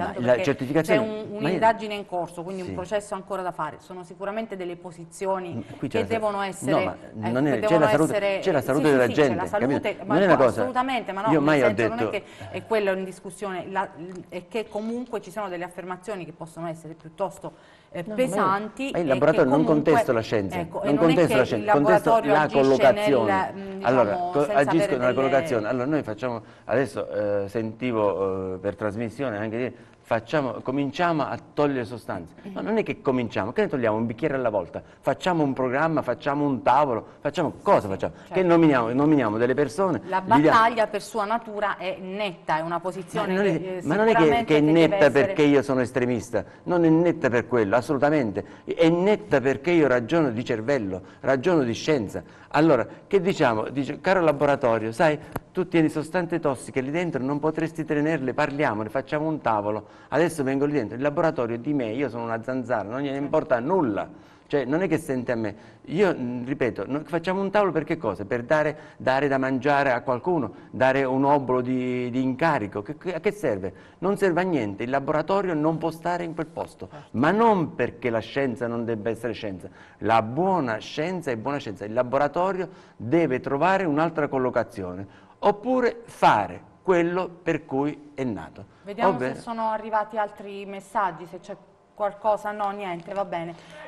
c'è un'indagine un in corso, quindi sì. un processo ancora da fare, sono sicuramente delle posizioni che devono essere... Eh, no, c'è la salute, essere, la salute della gente, salute, non è una cosa... Assolutamente, ma no, io mai ho detto... non è che è quello in discussione, la, è che comunque ci sono delle affermazioni che possono essere essere piuttosto eh, no, pesanti. Ma il laboratorio comunque, non contesta la scienza, ecco, non, non contesto la scienza, contesto la collocazione. Nel, mm, diciamo, allora, agiscono nella delle... collocazione. Allora noi facciamo, adesso eh, sentivo eh, per trasmissione anche dire, facciamo, cominciamo a togliere sostanze. Ma non è che cominciamo, che ne togliamo un bicchiere alla volta, facciamo un programma, facciamo un tavolo, facciamo cosa facciamo? Certo. Che nominiamo, nominiamo, delle persone. La battaglia per sua natura è netta, è una posizione ma non è, che eh, Ma non è che, che è netta essere... perché io sono estremista, non è netta per quello, assolutamente, è netta perché io ragiono di cervello, ragiono di scienza allora, che diciamo? Dice, caro laboratorio, sai, tu tieni sostanze tossiche lì dentro, non potresti tenerle, parliamone, facciamo un tavolo. Adesso vengo lì dentro, il laboratorio è di me, io sono una zanzara, non gliene certo. importa nulla cioè non è che sente a me, io mm, ripeto, facciamo un tavolo per che cosa? Per dare, dare da mangiare a qualcuno, dare un obolo di, di incarico, che, a che serve? Non serve a niente, il laboratorio non può stare in quel posto, certo. ma non perché la scienza non debba essere scienza, la buona scienza è buona scienza, il laboratorio deve trovare un'altra collocazione, oppure fare quello per cui è nato. Vediamo Ovvero... se sono arrivati altri messaggi, se c'è qualcosa, no niente, va bene.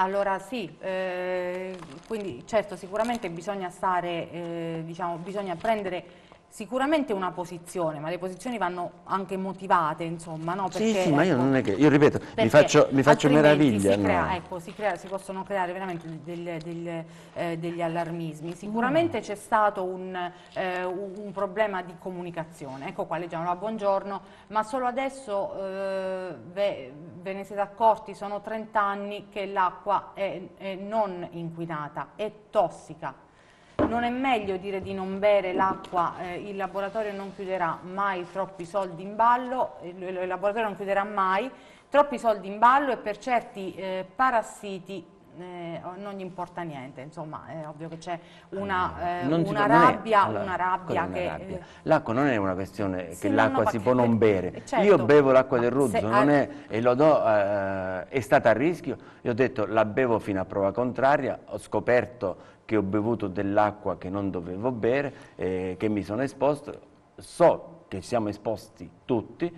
Allora sì, eh, quindi certo sicuramente bisogna, stare, eh, diciamo, bisogna prendere sicuramente una posizione, ma le posizioni vanno anche motivate, insomma, no? Perché, sì, sì, ma io ecco, non è che, io ripeto, mi faccio, mi faccio meraviglia. Si, crea, no. ecco, si, crea, si, possono creare veramente del, del, eh, degli allarmismi. Sicuramente mm. c'è stato un, eh, un, problema di comunicazione, ecco qua leggiamo, ah, buongiorno, ma solo adesso eh, ve, ve, ne siete accorti, sono 30 anni che l'acqua è, è non inquinata, è tossica non è meglio dire di non bere l'acqua, eh, il laboratorio non chiuderà mai troppi soldi in ballo, eh, il, il laboratorio non chiuderà mai troppi soldi in ballo e per certi eh, parassiti eh, non gli importa niente, insomma è ovvio che c'è una, eh, eh una, rabbia, allora, una, rabbia, che, eh, L'acqua non è una questione che l'acqua si può non bere. Certo. Io bevo l'acqua del ah, Ruzzo è, e lo do, eh, è stata a rischio, io ho detto la bevo fino a prova contraria, ho scoperto che ho bevuto dell'acqua che non dovevo bere, eh, che mi sono esposto, so che siamo esposti tutti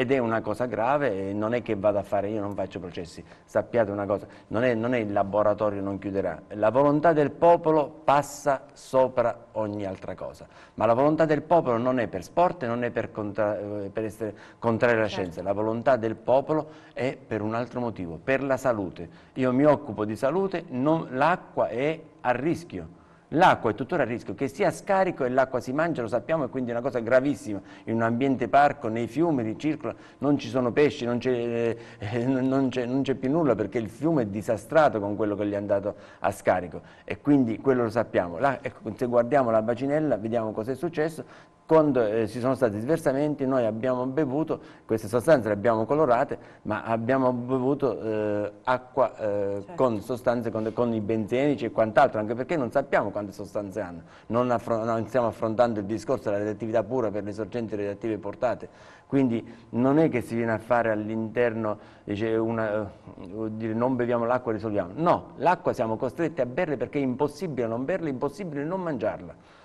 ed è una cosa grave, non è che vada a fare, io non faccio processi, sappiate una cosa, non è, non è il laboratorio non chiuderà, la volontà del popolo passa sopra ogni altra cosa, ma la volontà del popolo non è per sport, non è per, contra, eh, per essere contraria alla certo. scienza, la volontà del popolo è per un altro motivo, per la salute, io mi occupo di salute, l'acqua è a rischio, L'acqua è tuttora a rischio, che sia a scarico e l'acqua si mangia, lo sappiamo, e quindi è una cosa gravissima. In un ambiente parco, nei fiumi, ricircola, non ci sono pesci, non c'è, eh, non c'è più nulla perché il fiume è disastrato con quello che gli è andato a scarico. E quindi quello lo sappiamo. Là, ecco, se guardiamo la bacinella, vediamo cosa è successo, quando eh, ci sono stati sversamenti noi abbiamo bevuto, queste sostanze le abbiamo colorate, ma abbiamo bevuto eh, acqua eh, certo. con sostanze, con, con, i benzenici e quant'altro, anche perché non sappiamo quante sostanze hanno, non, non stiamo affrontando il discorso della radioattività pura per le sorgenti radioattive portate, quindi non è che si viene a fare all'interno, dice, una, eh, dire non beviamo l'acqua e risolviamo, no, l'acqua siamo costretti a berla perché è impossibile non berla, è impossibile non mangiarla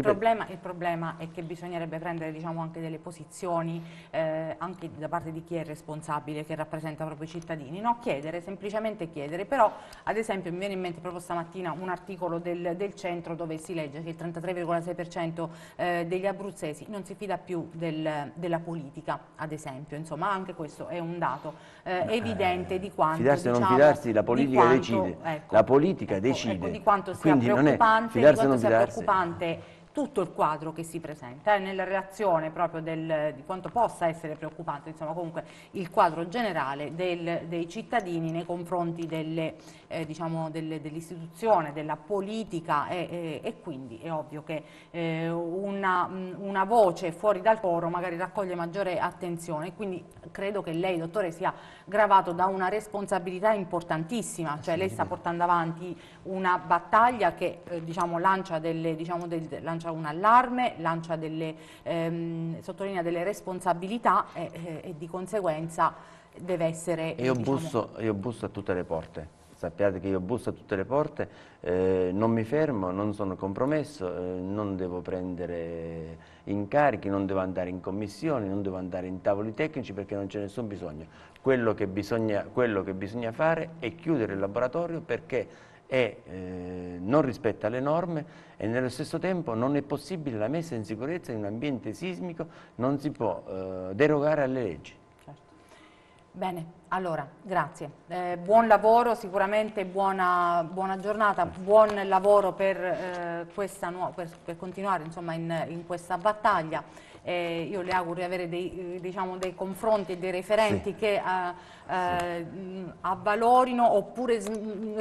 problema, il problema è che bisognerebbe prendere diciamo, anche delle posizioni eh, anche da parte di chi è responsabile, che rappresenta proprio i cittadini, no? chiedere, semplicemente chiedere, però ad esempio mi viene in mente proprio stamattina un articolo del, del centro dove si legge che il 33,6% eh, degli abruzzesi non si fida più del, della politica, ad esempio, insomma anche questo è un dato eh, eh evidente di quanto... Fidarsi diciamo, o non diciamo, fidarsi, la politica quanto, decide, ecco, la politica ecco, ecco decide. Ecco, di quanto sia Quindi preoccupante, è, fidarsi, di quanto sia preoccupante tutto il quadro che si presenta. E eh, nella relazione proprio del, di quanto possa essere preoccupante, insomma comunque il quadro generale del, dei cittadini nei confronti delle, eh, diciamo, dell'istituzione, dell della politica e, e, e, quindi è ovvio che eh, una, una, voce fuori dal coro magari raccoglie maggiore attenzione. Quindi credo che lei, dottore, sia gravato da una responsabilità importantissima, cioè lei sta portando avanti una battaglia che eh, diciamo, lancia, delle, diciamo, del, lancia, un allarme, lancia delle, ehm, sottolinea delle responsabilità e, e, eh, e, di conseguenza deve essere... Io, diciamo, busso, io busso a tutte le porte sappiate che io busso a tutte le porte, eh, non mi fermo, non sono compromesso, eh, non devo prendere incarichi, non devo andare in commissioni, non devo andare in tavoli tecnici perché non c'è nessun bisogno. Quello che bisogna, quello che bisogna fare è chiudere il laboratorio perché e eh, non rispetta le norme e nello stesso tempo non è possibile la messa in sicurezza in un ambiente sismico, non si può eh, derogare alle leggi. Certo. Bene, allora, grazie. Eh, buon lavoro, sicuramente buona, buona, giornata, buon lavoro per, eh, questa per, per continuare insomma, in, in questa battaglia eh, io le auguro di avere dei, eh, diciamo, dei confronti e dei referenti sì. che eh, sì. Eh, avvalorino oppure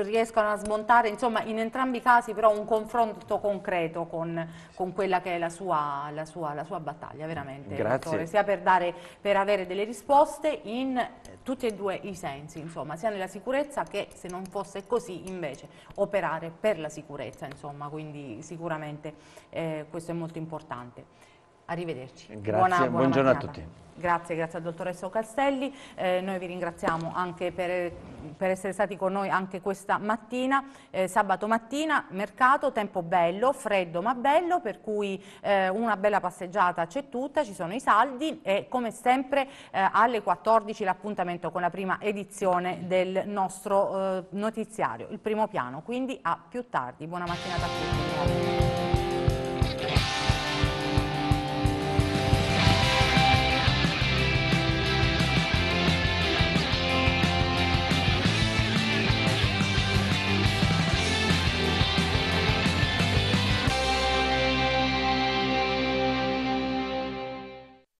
riescano a smontare, insomma in entrambi i casi però un confronto concreto con, con quella che è la sua, la sua, la sua battaglia, veramente, dottore, sia per, dare, per avere delle risposte in eh, tutti e due i sensi, insomma, sia nella sicurezza che se non fosse così invece operare per la sicurezza, insomma, quindi sicuramente eh, questo è molto importante. Grazie. Arrivederci. Grazie, buona, buona buongiorno mattinata. a tutti. Grazie, grazie al dottoressa Castelli. Eh, noi vi ringraziamo anche per, per, essere stati con noi anche questa mattina. Eh, sabato mattina, mercato, tempo bello, freddo ma bello, per cui eh, una bella passeggiata c'è tutta, ci sono i saldi e come sempre eh, alle 14 l'appuntamento con la prima edizione del nostro eh, notiziario, il primo piano. Quindi a più tardi. Buona mattinata a tutti.